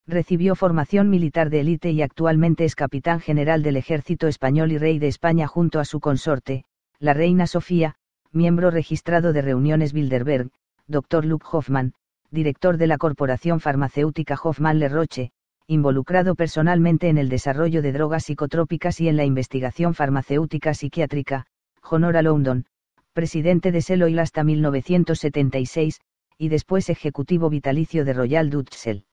Recibió formación militar de élite y actualmente es capitán general del ejército español y rey de España junto a su consorte, la reina Sofía, miembro registrado de Reuniones Bilderberg, Dr. Luke Hoffman, director de la corporación farmacéutica Hoffman Lerroche, involucrado personalmente en el desarrollo de drogas psicotrópicas y en la investigación farmacéutica psiquiátrica, Honora London, presidente de Seloil hasta 1976, y después ejecutivo vitalicio de Royal Dutchell.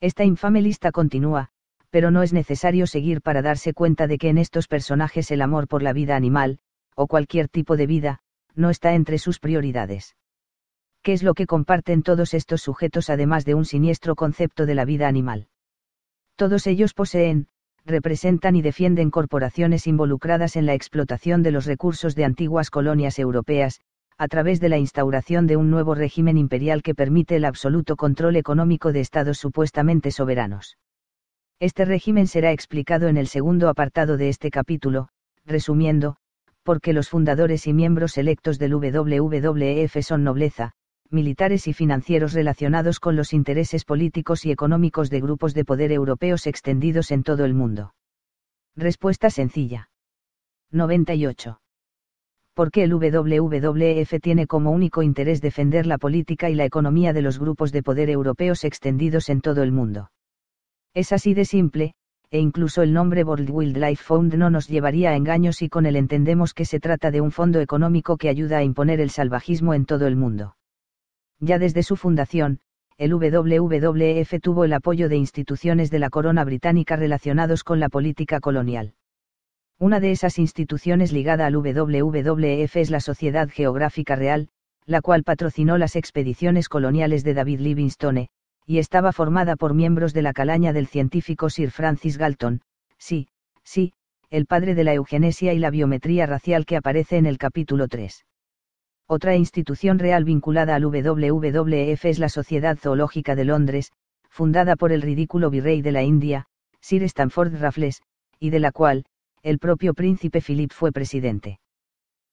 Esta infame lista continúa, pero no es necesario seguir para darse cuenta de que en estos personajes el amor por la vida animal, o cualquier tipo de vida, no está entre sus prioridades. ¿Qué es lo que comparten todos estos sujetos además de un siniestro concepto de la vida animal. Todos ellos poseen, representan y defienden corporaciones involucradas en la explotación de los recursos de antiguas colonias europeas, a través de la instauración de un nuevo régimen imperial que permite el absoluto control económico de estados supuestamente soberanos. Este régimen será explicado en el segundo apartado de este capítulo, resumiendo, porque los fundadores y miembros electos del WWF son nobleza, militares y financieros relacionados con los intereses políticos y económicos de grupos de poder europeos extendidos en todo el mundo. Respuesta sencilla. 98. ¿Por qué el WWF tiene como único interés defender la política y la economía de los grupos de poder europeos extendidos en todo el mundo? Es así de simple, e incluso el nombre World Wildlife Fund no nos llevaría a engaños y con él entendemos que se trata de un fondo económico que ayuda a imponer el salvajismo en todo el mundo. Ya desde su fundación, el WWF tuvo el apoyo de instituciones de la corona británica relacionados con la política colonial. Una de esas instituciones ligada al WWF es la Sociedad Geográfica Real, la cual patrocinó las expediciones coloniales de David Livingstone, y estaba formada por miembros de la calaña del científico Sir Francis Galton, sí, sí, el padre de la eugenesia y la biometría racial que aparece en el capítulo 3. Otra institución real vinculada al WWF es la Sociedad Zoológica de Londres, fundada por el ridículo virrey de la India, Sir Stanford Raffles, y de la cual, el propio príncipe Philip fue presidente.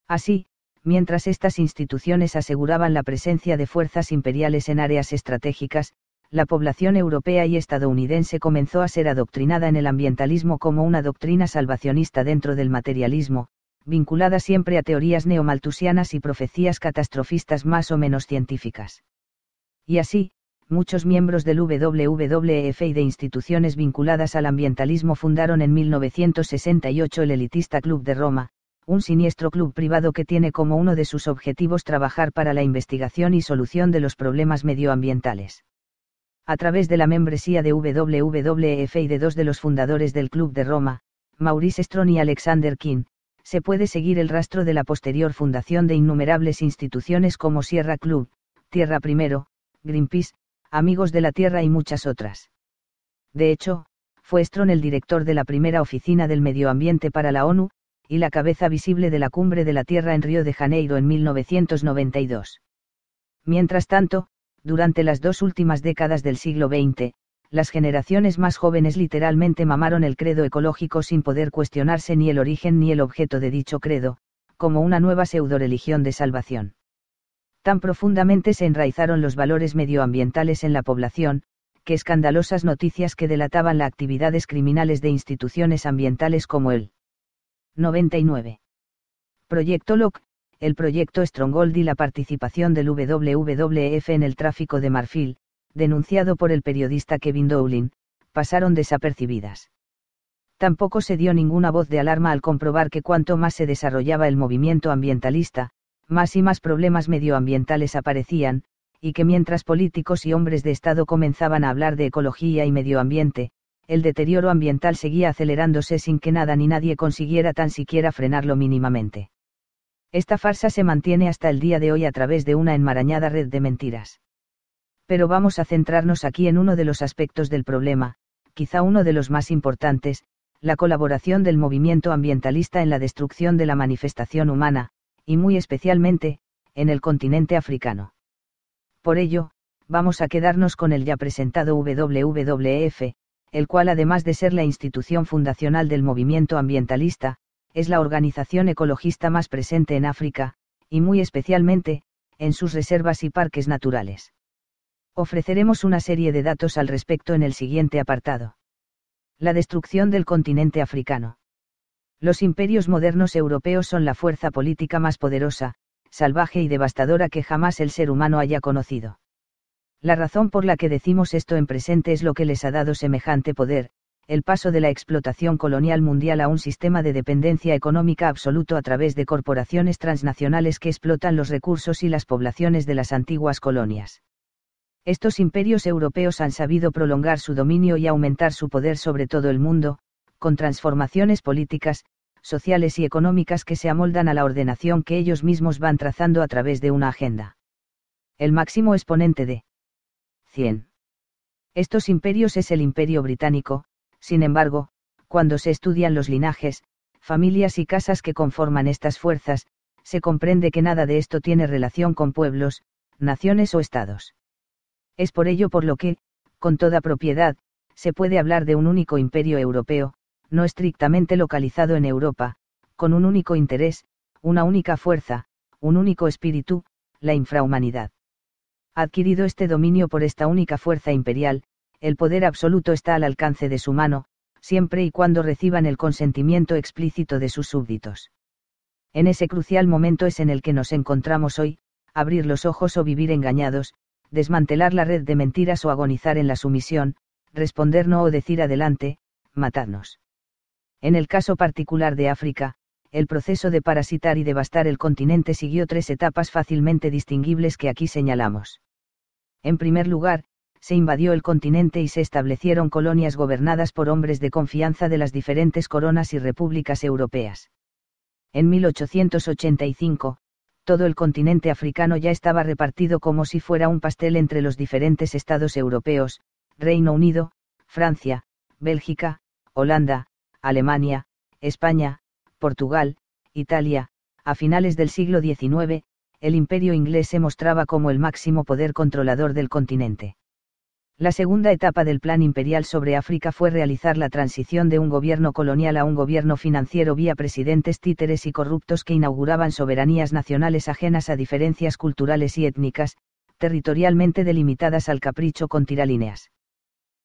Así, mientras estas instituciones aseguraban la presencia de fuerzas imperiales en áreas estratégicas, la población europea y estadounidense comenzó a ser adoctrinada en el ambientalismo como una doctrina salvacionista dentro del materialismo, vinculada siempre a teorías neomaltusianas y profecías catastrofistas más o menos científicas. Y así, muchos miembros del WWF y de instituciones vinculadas al ambientalismo fundaron en 1968 el elitista Club de Roma, un siniestro club privado que tiene como uno de sus objetivos trabajar para la investigación y solución de los problemas medioambientales. A través de la membresía de WWF y de dos de los fundadores del Club de Roma, Maurice Stron y Alexander King, se puede seguir el rastro de la posterior fundación de innumerables instituciones como Sierra Club, Tierra Primero, Greenpeace, Amigos de la Tierra y muchas otras. De hecho, fue Stron el director de la primera oficina del medio ambiente para la ONU, y la cabeza visible de la cumbre de la Tierra en Río de Janeiro en 1992. Mientras tanto, durante las dos últimas décadas del siglo XX, las generaciones más jóvenes literalmente mamaron el credo ecológico sin poder cuestionarse ni el origen ni el objeto de dicho credo, como una nueva pseudo-religión de salvación. Tan profundamente se enraizaron los valores medioambientales en la población, que escandalosas noticias que delataban las actividades criminales de instituciones ambientales como el 99. Proyecto LOC, el proyecto Stronghold y la participación del WWF en el tráfico de marfil, denunciado por el periodista Kevin Dowling, pasaron desapercibidas. Tampoco se dio ninguna voz de alarma al comprobar que cuanto más se desarrollaba el movimiento ambientalista, más y más problemas medioambientales aparecían, y que mientras políticos y hombres de Estado comenzaban a hablar de ecología y medio ambiente, el deterioro ambiental seguía acelerándose sin que nada ni nadie consiguiera tan siquiera frenarlo mínimamente. Esta farsa se mantiene hasta el día de hoy a través de una enmarañada red de mentiras pero vamos a centrarnos aquí en uno de los aspectos del problema, quizá uno de los más importantes, la colaboración del movimiento ambientalista en la destrucción de la manifestación humana, y muy especialmente, en el continente africano. Por ello, vamos a quedarnos con el ya presentado WWF, el cual además de ser la institución fundacional del movimiento ambientalista, es la organización ecologista más presente en África, y muy especialmente, en sus reservas y parques naturales. Ofreceremos una serie de datos al respecto en el siguiente apartado. La destrucción del continente africano. Los imperios modernos europeos son la fuerza política más poderosa, salvaje y devastadora que jamás el ser humano haya conocido. La razón por la que decimos esto en presente es lo que les ha dado semejante poder, el paso de la explotación colonial mundial a un sistema de dependencia económica absoluto a través de corporaciones transnacionales que explotan los recursos y las poblaciones de las antiguas colonias. Estos imperios europeos han sabido prolongar su dominio y aumentar su poder sobre todo el mundo, con transformaciones políticas, sociales y económicas que se amoldan a la ordenación que ellos mismos van trazando a través de una agenda. El máximo exponente de 100. Estos imperios es el imperio británico, sin embargo, cuando se estudian los linajes, familias y casas que conforman estas fuerzas, se comprende que nada de esto tiene relación con pueblos, naciones o estados. Es por ello por lo que, con toda propiedad, se puede hablar de un único imperio europeo, no estrictamente localizado en Europa, con un único interés, una única fuerza, un único espíritu, la infrahumanidad. Adquirido este dominio por esta única fuerza imperial, el poder absoluto está al alcance de su mano, siempre y cuando reciban el consentimiento explícito de sus súbditos. En ese crucial momento es en el que nos encontramos hoy, abrir los ojos o vivir engañados, desmantelar la red de mentiras o agonizar en la sumisión, responder no o decir adelante, matarnos. En el caso particular de África, el proceso de parasitar y devastar el continente siguió tres etapas fácilmente distinguibles que aquí señalamos. En primer lugar, se invadió el continente y se establecieron colonias gobernadas por hombres de confianza de las diferentes coronas y repúblicas europeas. En 1885, todo el continente africano ya estaba repartido como si fuera un pastel entre los diferentes estados europeos, Reino Unido, Francia, Bélgica, Holanda, Alemania, España, Portugal, Italia, a finales del siglo XIX, el imperio inglés se mostraba como el máximo poder controlador del continente. La segunda etapa del plan imperial sobre África fue realizar la transición de un gobierno colonial a un gobierno financiero vía presidentes títeres y corruptos que inauguraban soberanías nacionales ajenas a diferencias culturales y étnicas, territorialmente delimitadas al capricho con tiralíneas.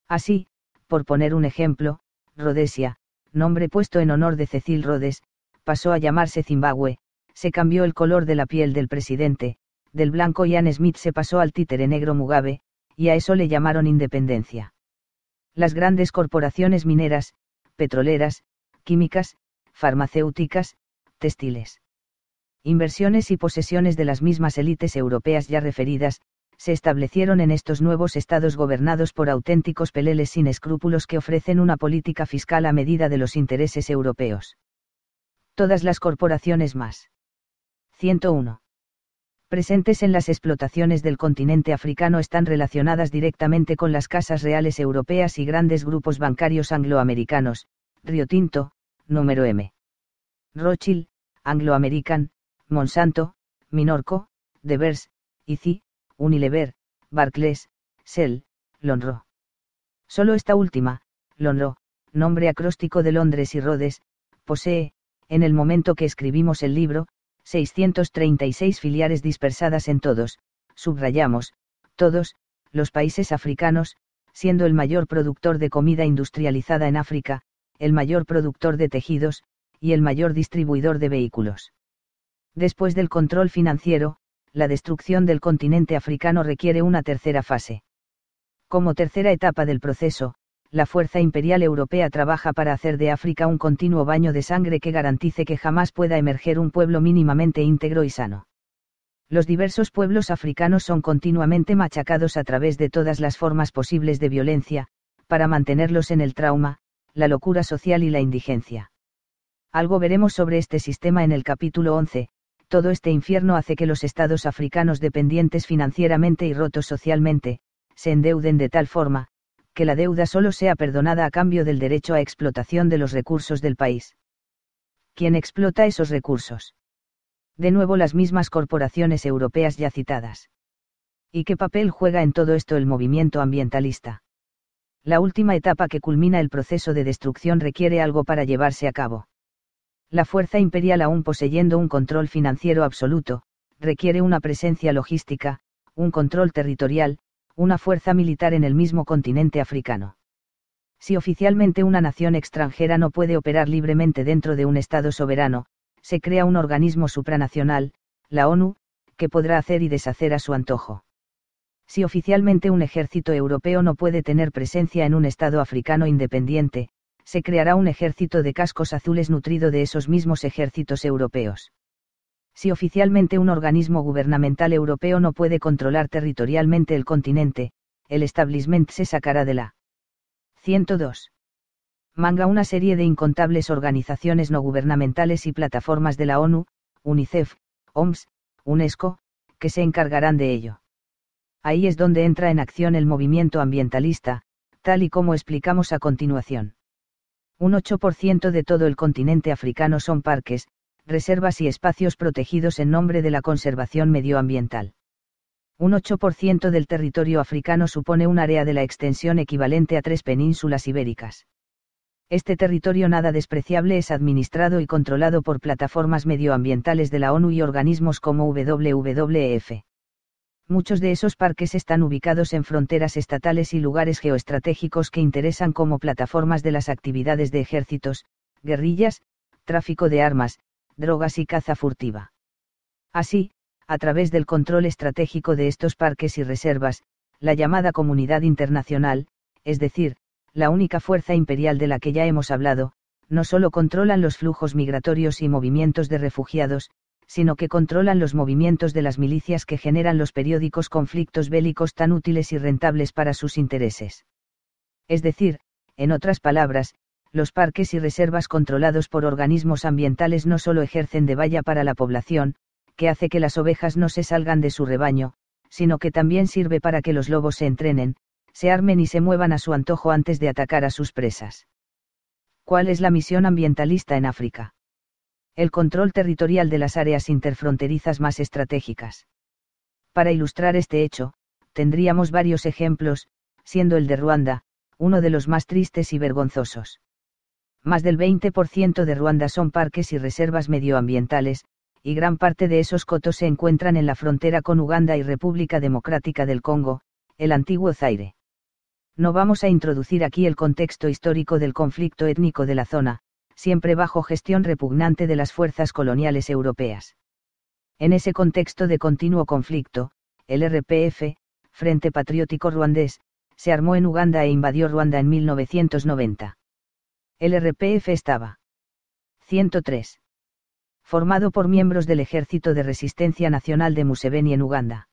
Así, por poner un ejemplo, Rhodesia, nombre puesto en honor de Cecil Rhodes, pasó a llamarse Zimbabue, se cambió el color de la piel del presidente, del blanco Ian Smith se pasó al títere negro Mugabe, y a eso le llamaron independencia. Las grandes corporaciones mineras, petroleras, químicas, farmacéuticas, textiles. Inversiones y posesiones de las mismas élites europeas ya referidas, se establecieron en estos nuevos estados gobernados por auténticos peleles sin escrúpulos que ofrecen una política fiscal a medida de los intereses europeos. Todas las corporaciones más. 101 presentes en las explotaciones del continente africano están relacionadas directamente con las casas reales europeas y grandes grupos bancarios angloamericanos, Río Tinto, número M. Rothschild, anglo Monsanto, Minorco, Devers, ICI, Unilever, Barclays, Shell, Lonro. Solo esta última, Lonro, nombre acróstico de Londres y Rhodes, posee, en el momento que escribimos el libro, 636 filiales dispersadas en todos, subrayamos, todos, los países africanos, siendo el mayor productor de comida industrializada en África, el mayor productor de tejidos, y el mayor distribuidor de vehículos. Después del control financiero, la destrucción del continente africano requiere una tercera fase. Como tercera etapa del proceso, la fuerza imperial europea trabaja para hacer de África un continuo baño de sangre que garantice que jamás pueda emerger un pueblo mínimamente íntegro y sano. Los diversos pueblos africanos son continuamente machacados a través de todas las formas posibles de violencia, para mantenerlos en el trauma, la locura social y la indigencia. Algo veremos sobre este sistema en el capítulo 11, todo este infierno hace que los estados africanos dependientes financieramente y rotos socialmente, se endeuden de tal forma, que la deuda solo sea perdonada a cambio del derecho a explotación de los recursos del país. ¿Quién explota esos recursos? De nuevo las mismas corporaciones europeas ya citadas. ¿Y qué papel juega en todo esto el movimiento ambientalista? La última etapa que culmina el proceso de destrucción requiere algo para llevarse a cabo. La fuerza imperial aún poseyendo un control financiero absoluto, requiere una presencia logística, un control territorial, una fuerza militar en el mismo continente africano. Si oficialmente una nación extranjera no puede operar libremente dentro de un Estado soberano, se crea un organismo supranacional, la ONU, que podrá hacer y deshacer a su antojo. Si oficialmente un ejército europeo no puede tener presencia en un Estado africano independiente, se creará un ejército de cascos azules nutrido de esos mismos ejércitos europeos si oficialmente un organismo gubernamental europeo no puede controlar territorialmente el continente, el establishment se sacará de la 102. Manga una serie de incontables organizaciones no gubernamentales y plataformas de la ONU, UNICEF, OMS, UNESCO, que se encargarán de ello. Ahí es donde entra en acción el movimiento ambientalista, tal y como explicamos a continuación. Un 8% de todo el continente africano son parques, reservas y espacios protegidos en nombre de la conservación medioambiental. Un 8% del territorio africano supone un área de la extensión equivalente a tres penínsulas ibéricas. Este territorio nada despreciable es administrado y controlado por plataformas medioambientales de la ONU y organismos como WWF. Muchos de esos parques están ubicados en fronteras estatales y lugares geoestratégicos que interesan como plataformas de las actividades de ejércitos, guerrillas, tráfico de armas, drogas y caza furtiva. Así, a través del control estratégico de estos parques y reservas, la llamada comunidad internacional, es decir, la única fuerza imperial de la que ya hemos hablado, no solo controlan los flujos migratorios y movimientos de refugiados, sino que controlan los movimientos de las milicias que generan los periódicos conflictos bélicos tan útiles y rentables para sus intereses. Es decir, en otras palabras, los parques y reservas controlados por organismos ambientales no solo ejercen de valla para la población, que hace que las ovejas no se salgan de su rebaño, sino que también sirve para que los lobos se entrenen, se armen y se muevan a su antojo antes de atacar a sus presas. ¿Cuál es la misión ambientalista en África? El control territorial de las áreas interfronterizas más estratégicas. Para ilustrar este hecho, tendríamos varios ejemplos, siendo el de Ruanda, uno de los más tristes y vergonzosos más del 20% de Ruanda son parques y reservas medioambientales, y gran parte de esos cotos se encuentran en la frontera con Uganda y República Democrática del Congo, el antiguo Zaire. No vamos a introducir aquí el contexto histórico del conflicto étnico de la zona, siempre bajo gestión repugnante de las fuerzas coloniales europeas. En ese contexto de continuo conflicto, el RPF, Frente Patriótico Ruandés, se armó en Uganda e invadió Ruanda en 1990. El RPF estaba. 103. Formado por miembros del Ejército de Resistencia Nacional de Museveni en Uganda.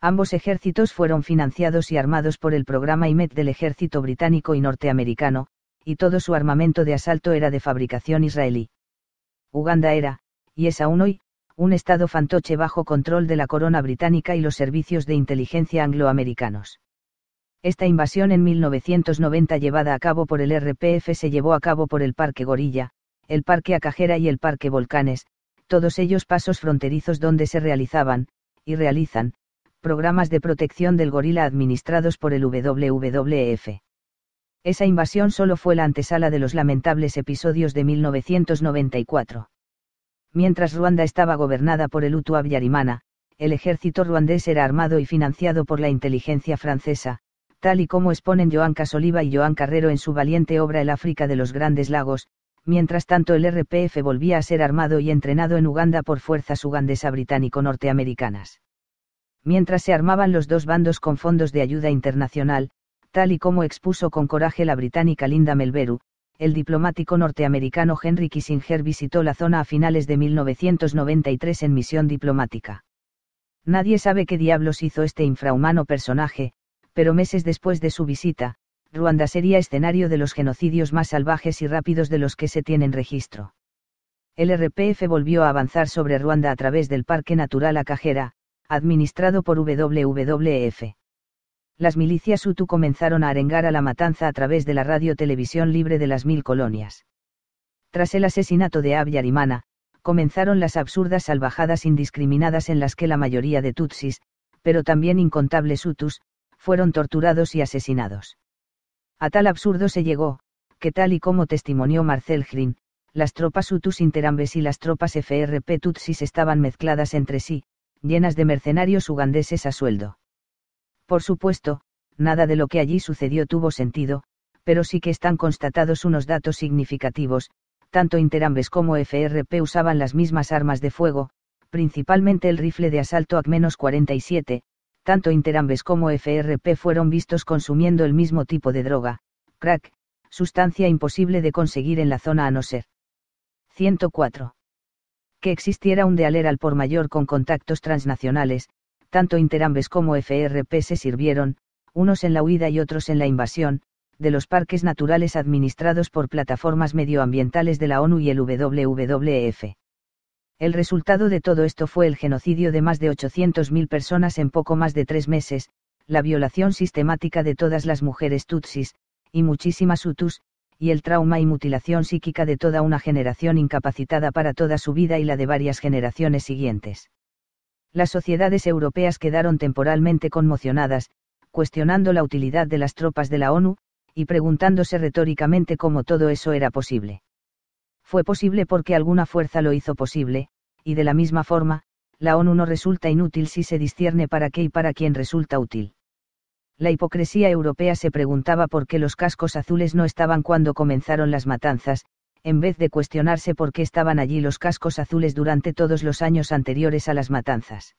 Ambos ejércitos fueron financiados y armados por el programa IMET del ejército británico y norteamericano, y todo su armamento de asalto era de fabricación israelí. Uganda era, y es aún hoy, un estado fantoche bajo control de la corona británica y los servicios de inteligencia angloamericanos. Esta invasión en 1990 llevada a cabo por el RPF se llevó a cabo por el Parque Gorilla, el Parque Acajera y el Parque Volcanes, todos ellos pasos fronterizos donde se realizaban, y realizan, programas de protección del gorila administrados por el WWF. Esa invasión solo fue la antesala de los lamentables episodios de 1994. Mientras Ruanda estaba gobernada por el Hutu Yarimana, el ejército ruandés era armado y financiado por la inteligencia francesa, tal y como exponen Joan Casoliva y Joan Carrero en su valiente obra El África de los Grandes Lagos, mientras tanto el RPF volvía a ser armado y entrenado en Uganda por fuerzas ugandesa británico-norteamericanas. Mientras se armaban los dos bandos con fondos de ayuda internacional, tal y como expuso con coraje la británica Linda Melberu, el diplomático norteamericano Henry Kissinger visitó la zona a finales de 1993 en misión diplomática. Nadie sabe qué diablos hizo este infrahumano personaje, pero meses después de su visita, Ruanda sería escenario de los genocidios más salvajes y rápidos de los que se tienen registro. El RPF volvió a avanzar sobre Ruanda a través del Parque Natural Acajera, administrado por WWF. Las milicias Hutu comenzaron a arengar a la matanza a través de la radio televisión libre de las mil colonias. Tras el asesinato de Abyarimana, comenzaron las absurdas salvajadas indiscriminadas en las que la mayoría de Tutsis, pero también incontables Hutus, fueron torturados y asesinados. A tal absurdo se llegó, que tal y como testimonió Marcel Green, las tropas UTUS interambes y las tropas FRP Tutsis estaban mezcladas entre sí, llenas de mercenarios ugandeses a sueldo. Por supuesto, nada de lo que allí sucedió tuvo sentido, pero sí que están constatados unos datos significativos, tanto interambes como FRP usaban las mismas armas de fuego, principalmente el rifle de asalto AK-47, tanto Interambes como FRP fueron vistos consumiendo el mismo tipo de droga, crack, sustancia imposible de conseguir en la zona a no ser. 104. Que existiera un dealer al por mayor con contactos transnacionales, tanto Interambes como FRP se sirvieron, unos en la huida y otros en la invasión, de los parques naturales administrados por plataformas medioambientales de la ONU y el WWF. El resultado de todo esto fue el genocidio de más de 800.000 personas en poco más de tres meses, la violación sistemática de todas las mujeres tutsis, y muchísimas hutus, y el trauma y mutilación psíquica de toda una generación incapacitada para toda su vida y la de varias generaciones siguientes. Las sociedades europeas quedaron temporalmente conmocionadas, cuestionando la utilidad de las tropas de la ONU, y preguntándose retóricamente cómo todo eso era posible fue posible porque alguna fuerza lo hizo posible, y de la misma forma, la ONU no resulta inútil si se discierne para qué y para quién resulta útil. La hipocresía europea se preguntaba por qué los cascos azules no estaban cuando comenzaron las matanzas, en vez de cuestionarse por qué estaban allí los cascos azules durante todos los años anteriores a las matanzas.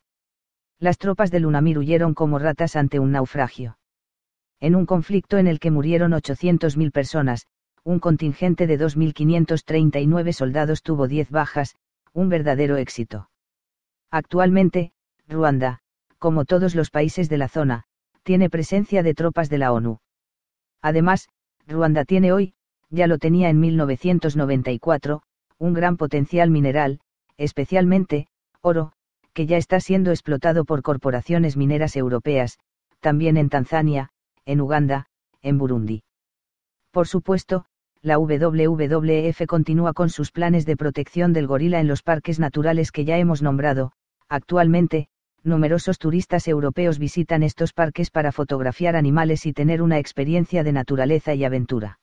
Las tropas de Lunamir huyeron como ratas ante un naufragio. En un conflicto en el que murieron 800.000 personas, un contingente de 2.539 soldados tuvo 10 bajas, un verdadero éxito. Actualmente, Ruanda, como todos los países de la zona, tiene presencia de tropas de la ONU. Además, Ruanda tiene hoy, ya lo tenía en 1994, un gran potencial mineral, especialmente, oro, que ya está siendo explotado por corporaciones mineras europeas, también en Tanzania, en Uganda, en Burundi. Por supuesto, la WWF continúa con sus planes de protección del gorila en los parques naturales que ya hemos nombrado. Actualmente, numerosos turistas europeos visitan estos parques para fotografiar animales y tener una experiencia de naturaleza y aventura.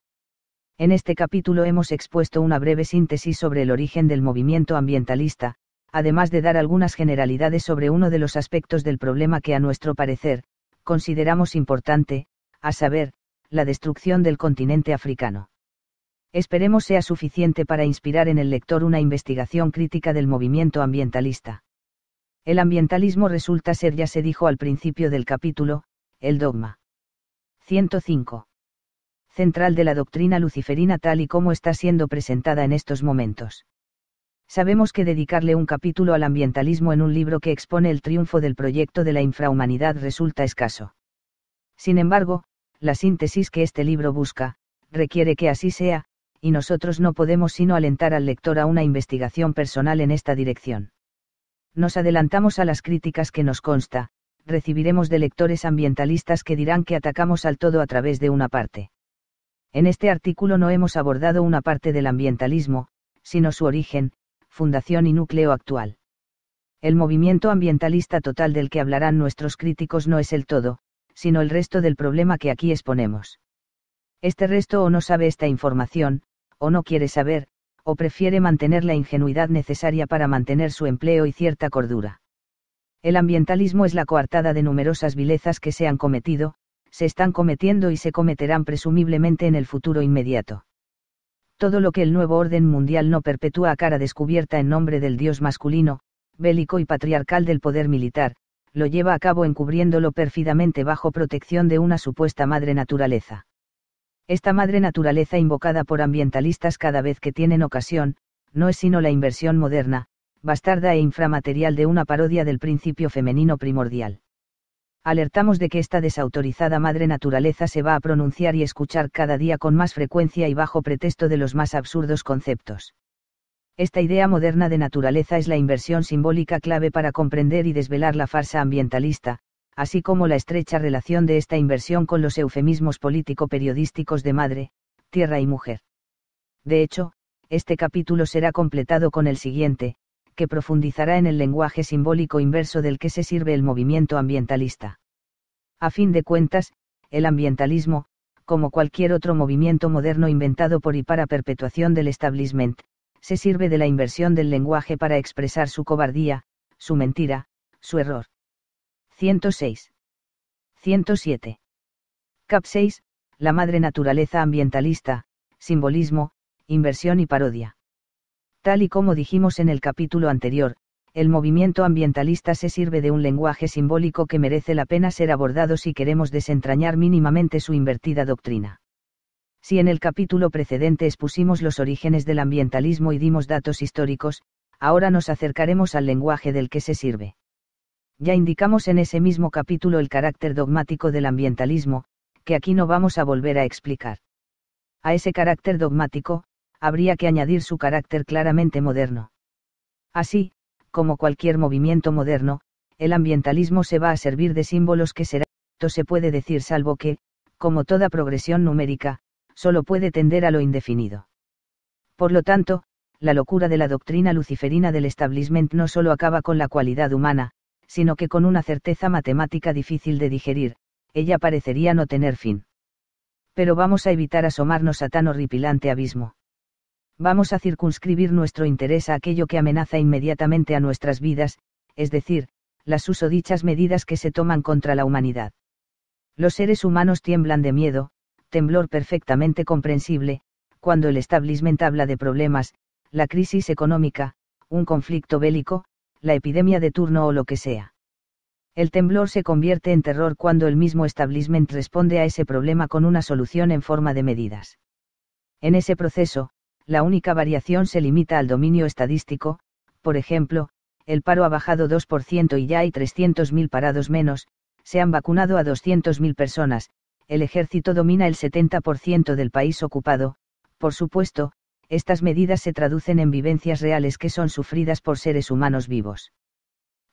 En este capítulo hemos expuesto una breve síntesis sobre el origen del movimiento ambientalista, además de dar algunas generalidades sobre uno de los aspectos del problema que a nuestro parecer, consideramos importante, a saber, la destrucción del continente africano esperemos sea suficiente para inspirar en el lector una investigación crítica del movimiento ambientalista. El ambientalismo resulta ser, ya se dijo al principio del capítulo, el dogma. 105. Central de la doctrina luciferina tal y como está siendo presentada en estos momentos. Sabemos que dedicarle un capítulo al ambientalismo en un libro que expone el triunfo del proyecto de la infrahumanidad resulta escaso. Sin embargo, la síntesis que este libro busca, requiere que así sea, y nosotros no podemos sino alentar al lector a una investigación personal en esta dirección. Nos adelantamos a las críticas que nos consta, recibiremos de lectores ambientalistas que dirán que atacamos al todo a través de una parte. En este artículo no hemos abordado una parte del ambientalismo, sino su origen, fundación y núcleo actual. El movimiento ambientalista total del que hablarán nuestros críticos no es el todo, sino el resto del problema que aquí exponemos. Este resto o no sabe esta información, o no quiere saber, o prefiere mantener la ingenuidad necesaria para mantener su empleo y cierta cordura. El ambientalismo es la coartada de numerosas vilezas que se han cometido, se están cometiendo y se cometerán presumiblemente en el futuro inmediato. Todo lo que el nuevo orden mundial no perpetúa a cara descubierta en nombre del dios masculino, bélico y patriarcal del poder militar, lo lleva a cabo encubriéndolo pérfidamente bajo protección de una supuesta madre naturaleza. Esta madre naturaleza invocada por ambientalistas cada vez que tienen ocasión, no es sino la inversión moderna, bastarda e inframaterial de una parodia del principio femenino primordial. Alertamos de que esta desautorizada madre naturaleza se va a pronunciar y escuchar cada día con más frecuencia y bajo pretexto de los más absurdos conceptos. Esta idea moderna de naturaleza es la inversión simbólica clave para comprender y desvelar la farsa ambientalista, así como la estrecha relación de esta inversión con los eufemismos político-periodísticos de madre, tierra y mujer. De hecho, este capítulo será completado con el siguiente, que profundizará en el lenguaje simbólico inverso del que se sirve el movimiento ambientalista. A fin de cuentas, el ambientalismo, como cualquier otro movimiento moderno inventado por y para perpetuación del establishment, se sirve de la inversión del lenguaje para expresar su cobardía, su mentira, su error. 106. 107. Cap 6, La madre naturaleza ambientalista, simbolismo, inversión y parodia. Tal y como dijimos en el capítulo anterior, el movimiento ambientalista se sirve de un lenguaje simbólico que merece la pena ser abordado si queremos desentrañar mínimamente su invertida doctrina. Si en el capítulo precedente expusimos los orígenes del ambientalismo y dimos datos históricos, ahora nos acercaremos al lenguaje del que se sirve. Ya indicamos en ese mismo capítulo el carácter dogmático del ambientalismo, que aquí no vamos a volver a explicar. A ese carácter dogmático, habría que añadir su carácter claramente moderno. Así, como cualquier movimiento moderno, el ambientalismo se va a servir de símbolos que será, se puede decir salvo que, como toda progresión numérica, solo puede tender a lo indefinido. Por lo tanto, la locura de la doctrina luciferina del establishment no solo acaba con la cualidad humana, sino que con una certeza matemática difícil de digerir, ella parecería no tener fin. Pero vamos a evitar asomarnos a tan horripilante abismo. Vamos a circunscribir nuestro interés a aquello que amenaza inmediatamente a nuestras vidas, es decir, las susodichas medidas que se toman contra la humanidad. Los seres humanos tiemblan de miedo, temblor perfectamente comprensible, cuando el establishment habla de problemas, la crisis económica, un conflicto bélico, la epidemia de turno o lo que sea. El temblor se convierte en terror cuando el mismo establishment responde a ese problema con una solución en forma de medidas. En ese proceso, la única variación se limita al dominio estadístico, por ejemplo, el paro ha bajado 2% y ya hay 300.000 parados menos, se han vacunado a 200.000 personas, el ejército domina el 70% del país ocupado, por supuesto, estas medidas se traducen en vivencias reales que son sufridas por seres humanos vivos.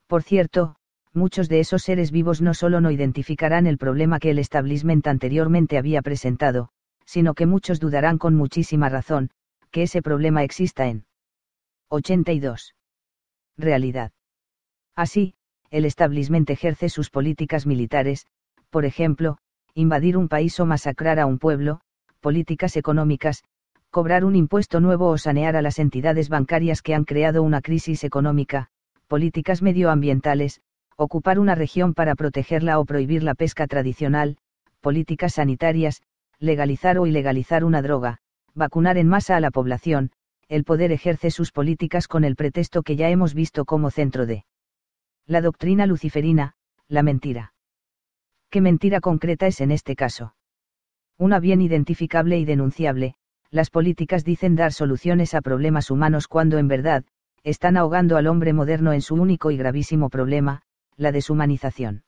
Por cierto, muchos de esos seres vivos no solo no identificarán el problema que el establishment anteriormente había presentado, sino que muchos dudarán con muchísima razón, que ese problema exista en 82. Realidad. Así, el establishment ejerce sus políticas militares, por ejemplo, invadir un país o masacrar a un pueblo, políticas económicas, cobrar un impuesto nuevo o sanear a las entidades bancarias que han creado una crisis económica, políticas medioambientales, ocupar una región para protegerla o prohibir la pesca tradicional, políticas sanitarias, legalizar o ilegalizar una droga, vacunar en masa a la población, el poder ejerce sus políticas con el pretexto que ya hemos visto como centro de la doctrina luciferina, la mentira. ¿Qué mentira concreta es en este caso? Una bien identificable y denunciable, las políticas dicen dar soluciones a problemas humanos cuando en verdad, están ahogando al hombre moderno en su único y gravísimo problema, la deshumanización.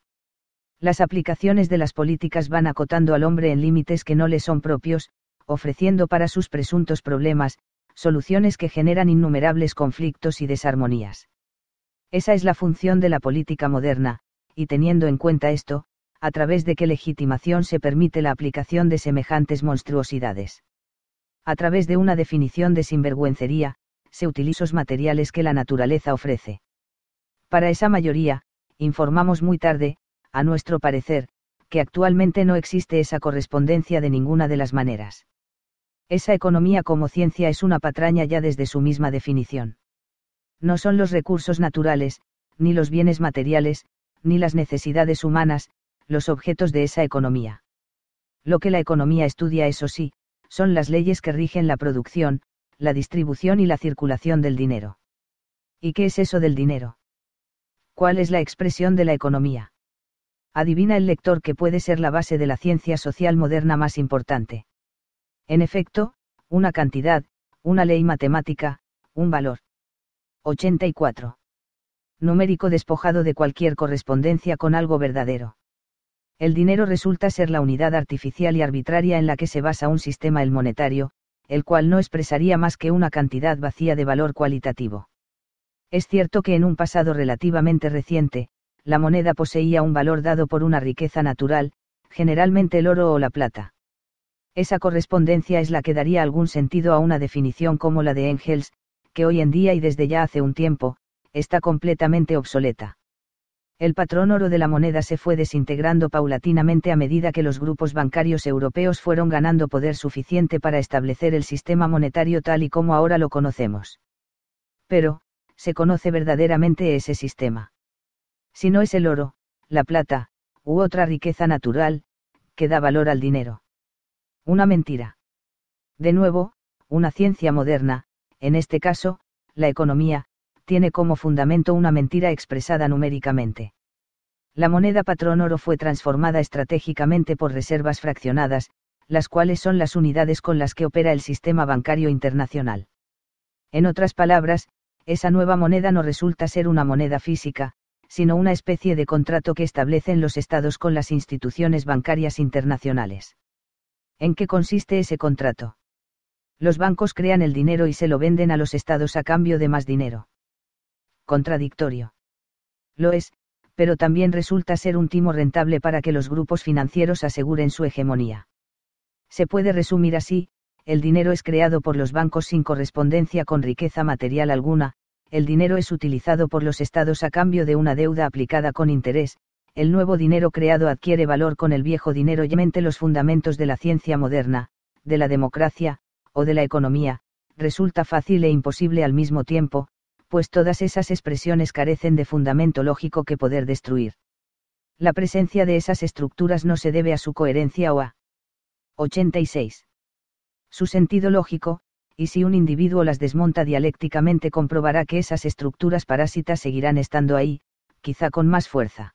Las aplicaciones de las políticas van acotando al hombre en límites que no le son propios, ofreciendo para sus presuntos problemas, soluciones que generan innumerables conflictos y desarmonías. Esa es la función de la política moderna, y teniendo en cuenta esto, a través de qué legitimación se permite la aplicación de semejantes monstruosidades a través de una definición de sinvergüencería, se utilizan los materiales que la naturaleza ofrece. Para esa mayoría, informamos muy tarde, a nuestro parecer, que actualmente no existe esa correspondencia de ninguna de las maneras. Esa economía como ciencia es una patraña ya desde su misma definición. No son los recursos naturales, ni los bienes materiales, ni las necesidades humanas, los objetos de esa economía. Lo que la economía estudia, eso sí, son las leyes que rigen la producción, la distribución y la circulación del dinero. ¿Y qué es eso del dinero? ¿Cuál es la expresión de la economía? Adivina el lector que puede ser la base de la ciencia social moderna más importante. En efecto, una cantidad, una ley matemática, un valor. 84. Numérico despojado de cualquier correspondencia con algo verdadero el dinero resulta ser la unidad artificial y arbitraria en la que se basa un sistema el monetario, el cual no expresaría más que una cantidad vacía de valor cualitativo. Es cierto que en un pasado relativamente reciente, la moneda poseía un valor dado por una riqueza natural, generalmente el oro o la plata. Esa correspondencia es la que daría algún sentido a una definición como la de Engels, que hoy en día y desde ya hace un tiempo, está completamente obsoleta el patrón oro de la moneda se fue desintegrando paulatinamente a medida que los grupos bancarios europeos fueron ganando poder suficiente para establecer el sistema monetario tal y como ahora lo conocemos. Pero, se conoce verdaderamente ese sistema. Si no es el oro, la plata, u otra riqueza natural, que da valor al dinero. Una mentira. De nuevo, una ciencia moderna, en este caso, la economía, tiene como fundamento una mentira expresada numéricamente. La moneda patrón oro fue transformada estratégicamente por reservas fraccionadas, las cuales son las unidades con las que opera el sistema bancario internacional. En otras palabras, esa nueva moneda no resulta ser una moneda física, sino una especie de contrato que establecen los estados con las instituciones bancarias internacionales. ¿En qué consiste ese contrato? Los bancos crean el dinero y se lo venden a los estados a cambio de más dinero contradictorio. Lo es, pero también resulta ser un timo rentable para que los grupos financieros aseguren su hegemonía. Se puede resumir así, el dinero es creado por los bancos sin correspondencia con riqueza material alguna, el dinero es utilizado por los estados a cambio de una deuda aplicada con interés, el nuevo dinero creado adquiere valor con el viejo dinero y mente los fundamentos de la ciencia moderna, de la democracia, o de la economía, resulta fácil e imposible al mismo tiempo, pues todas esas expresiones carecen de fundamento lógico que poder destruir. La presencia de esas estructuras no se debe a su coherencia o a 86. Su sentido lógico, y si un individuo las desmonta dialécticamente comprobará que esas estructuras parásitas seguirán estando ahí, quizá con más fuerza.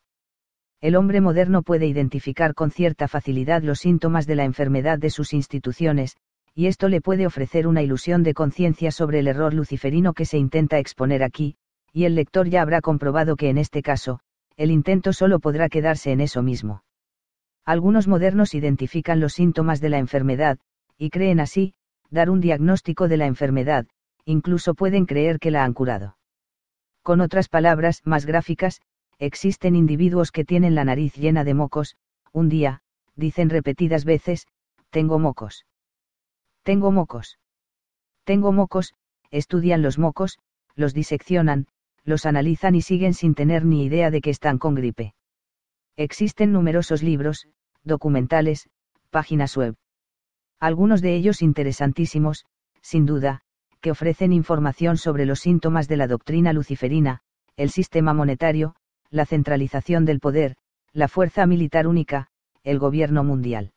El hombre moderno puede identificar con cierta facilidad los síntomas de la enfermedad de sus instituciones, y esto le puede ofrecer una ilusión de conciencia sobre el error luciferino que se intenta exponer aquí, y el lector ya habrá comprobado que en este caso, el intento solo podrá quedarse en eso mismo. Algunos modernos identifican los síntomas de la enfermedad, y creen así, dar un diagnóstico de la enfermedad, incluso pueden creer que la han curado. Con otras palabras más gráficas, existen individuos que tienen la nariz llena de mocos, un día, dicen repetidas veces, tengo mocos. Tengo mocos. Tengo mocos, estudian los mocos, los diseccionan, los analizan y siguen sin tener ni idea de que están con gripe. Existen numerosos libros, documentales, páginas web. Algunos de ellos interesantísimos, sin duda, que ofrecen información sobre los síntomas de la doctrina luciferina, el sistema monetario, la centralización del poder, la fuerza militar única, el gobierno mundial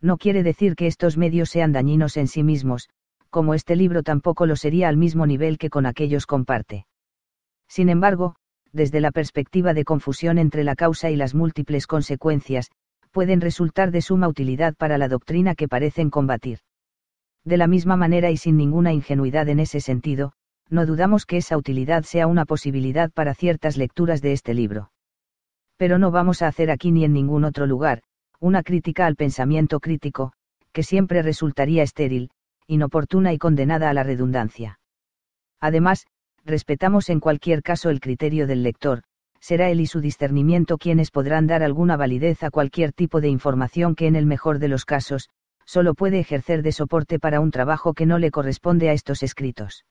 no quiere decir que estos medios sean dañinos en sí mismos, como este libro tampoco lo sería al mismo nivel que con aquellos comparte. Sin embargo, desde la perspectiva de confusión entre la causa y las múltiples consecuencias, pueden resultar de suma utilidad para la doctrina que parecen combatir. De la misma manera y sin ninguna ingenuidad en ese sentido, no dudamos que esa utilidad sea una posibilidad para ciertas lecturas de este libro. Pero no vamos a hacer aquí ni en ningún otro lugar, una crítica al pensamiento crítico, que siempre resultaría estéril, inoportuna y condenada a la redundancia. Además, respetamos en cualquier caso el criterio del lector, será él y su discernimiento quienes podrán dar alguna validez a cualquier tipo de información que en el mejor de los casos, solo puede ejercer de soporte para un trabajo que no le corresponde a estos escritos.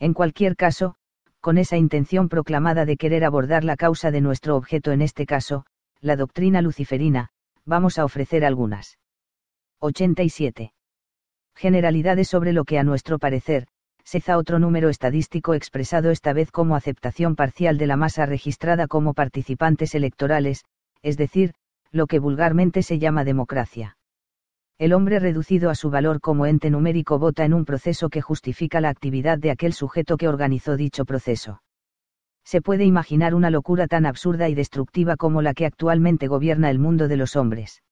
En cualquier caso, con esa intención proclamada de querer abordar la causa de nuestro objeto en este caso, la doctrina luciferina, vamos a ofrecer algunas. 87. Generalidades sobre lo que a nuestro parecer, seza otro número estadístico expresado esta vez como aceptación parcial de la masa registrada como participantes electorales, es decir, lo que vulgarmente se llama democracia. El hombre reducido a su valor como ente numérico vota en un proceso que justifica la actividad de aquel sujeto que organizó dicho proceso se puede imaginar una locura tan absurda y destructiva como la que actualmente gobierna el mundo de los hombres.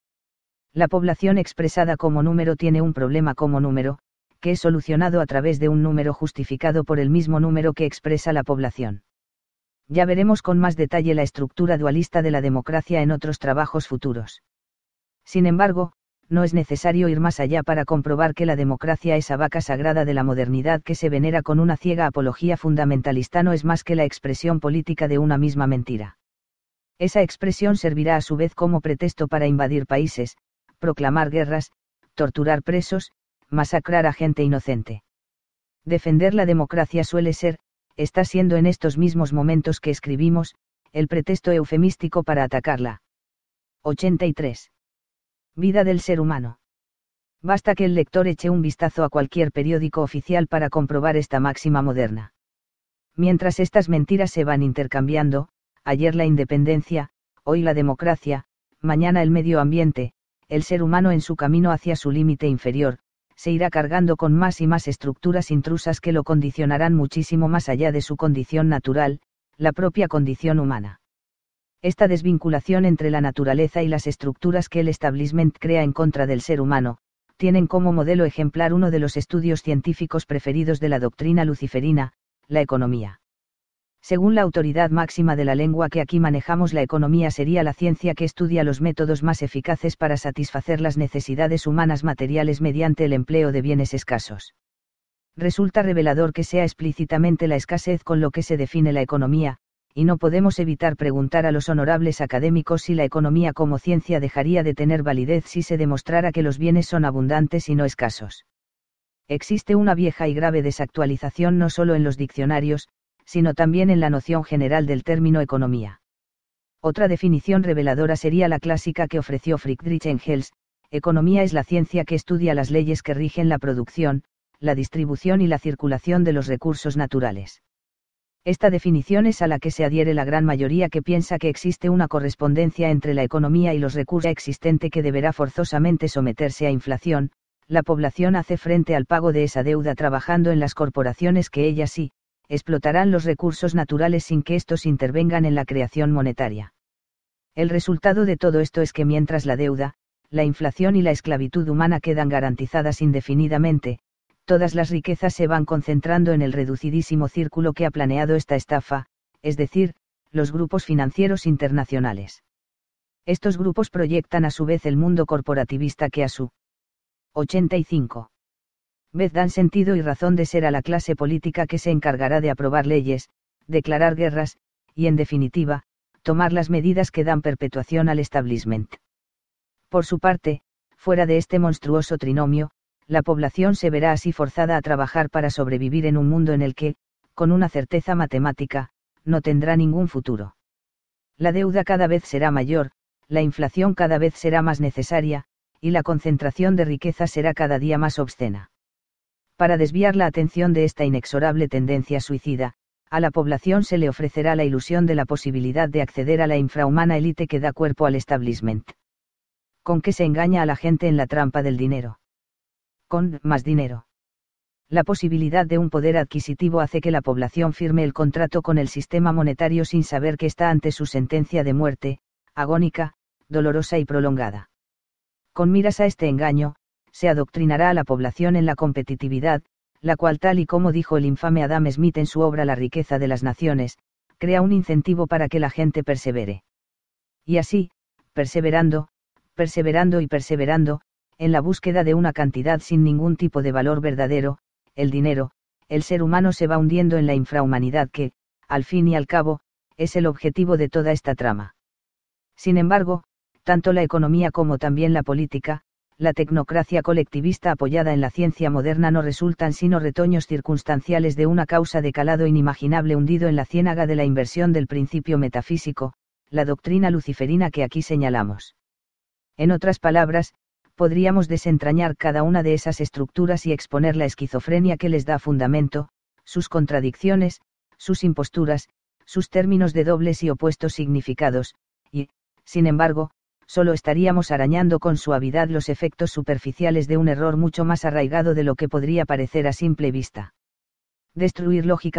La población expresada como número tiene un problema como número, que es solucionado a través de un número justificado por el mismo número que expresa la población. Ya veremos con más detalle la estructura dualista de la democracia en otros trabajos futuros. Sin embargo, no es necesario ir más allá para comprobar que la democracia, esa vaca sagrada de la modernidad que se venera con una ciega apología fundamentalista, no es más que la expresión política de una misma mentira. Esa expresión servirá a su vez como pretexto para invadir países, proclamar guerras, torturar presos, masacrar a gente inocente. Defender la democracia suele ser, está siendo en estos mismos momentos que escribimos, el pretexto eufemístico para atacarla. 83. Vida del ser humano. Basta que el lector eche un vistazo a cualquier periódico oficial para comprobar esta máxima moderna. Mientras estas mentiras se van intercambiando, ayer la independencia, hoy la democracia, mañana el medio ambiente, el ser humano en su camino hacia su límite inferior, se irá cargando con más y más estructuras intrusas que lo condicionarán muchísimo más allá de su condición natural, la propia condición humana. Esta desvinculación entre la naturaleza y las estructuras que el establishment crea en contra del ser humano, tienen como modelo ejemplar uno de los estudios científicos preferidos de la doctrina luciferina, la economía. Según la autoridad máxima de la lengua que aquí manejamos, la economía sería la ciencia que estudia los métodos más eficaces para satisfacer las necesidades humanas materiales mediante el empleo de bienes escasos. Resulta revelador que sea explícitamente la escasez con lo que se define la economía, y no podemos evitar preguntar a los honorables académicos si la economía como ciencia dejaría de tener validez si se demostrara que los bienes son abundantes y no escasos. Existe una vieja y grave desactualización no solo en los diccionarios, sino también en la noción general del término economía. Otra definición reveladora sería la clásica que ofreció Friedrich Engels, economía es la ciencia que estudia las leyes que rigen la producción, la distribución y la circulación de los recursos naturales. Esta definición es a la que se adhiere la gran mayoría que piensa que existe una correspondencia entre la economía y los recursos existentes que deberá forzosamente someterse a inflación, la población hace frente al pago de esa deuda trabajando en las corporaciones que ellas sí, explotarán los recursos naturales sin que estos intervengan en la creación monetaria. El resultado de todo esto es que mientras la deuda, la inflación y la esclavitud humana quedan garantizadas indefinidamente, todas las riquezas se van concentrando en el reducidísimo círculo que ha planeado esta estafa, es decir, los grupos financieros internacionales. Estos grupos proyectan a su vez el mundo corporativista que a su 85 vez dan sentido y razón de ser a la clase política que se encargará de aprobar leyes, declarar guerras, y en definitiva, tomar las medidas que dan perpetuación al establishment. Por su parte, fuera de este monstruoso trinomio, la población se verá así forzada a trabajar para sobrevivir en un mundo en el que, con una certeza matemática, no tendrá ningún futuro. La deuda cada vez será mayor, la inflación cada vez será más necesaria, y la concentración de riqueza será cada día más obscena. Para desviar la atención de esta inexorable tendencia suicida, a la población se le ofrecerá la ilusión de la posibilidad de acceder a la infrahumana élite que da cuerpo al establishment. Con qué se engaña a la gente en la trampa del dinero con más dinero. La posibilidad de un poder adquisitivo hace que la población firme el contrato con el sistema monetario sin saber que está ante su sentencia de muerte, agónica, dolorosa y prolongada. Con miras a este engaño, se adoctrinará a la población en la competitividad, la cual tal y como dijo el infame Adam Smith en su obra La riqueza de las naciones, crea un incentivo para que la gente persevere. Y así, perseverando, perseverando y perseverando, en la búsqueda de una cantidad sin ningún tipo de valor verdadero, el dinero, el ser humano se va hundiendo en la infrahumanidad que, al fin y al cabo, es el objetivo de toda esta trama. Sin embargo, tanto la economía como también la política, la tecnocracia colectivista apoyada en la ciencia moderna no resultan sino retoños circunstanciales de una causa de calado inimaginable hundido en la ciénaga de la inversión del principio metafísico, la doctrina luciferina que aquí señalamos. En otras palabras, podríamos desentrañar cada una de esas estructuras y exponer la esquizofrenia que les da fundamento, sus contradicciones, sus imposturas, sus términos de dobles y opuestos significados, y, sin embargo, solo estaríamos arañando con suavidad los efectos superficiales de un error mucho más arraigado de lo que podría parecer a simple vista. Destruir lógica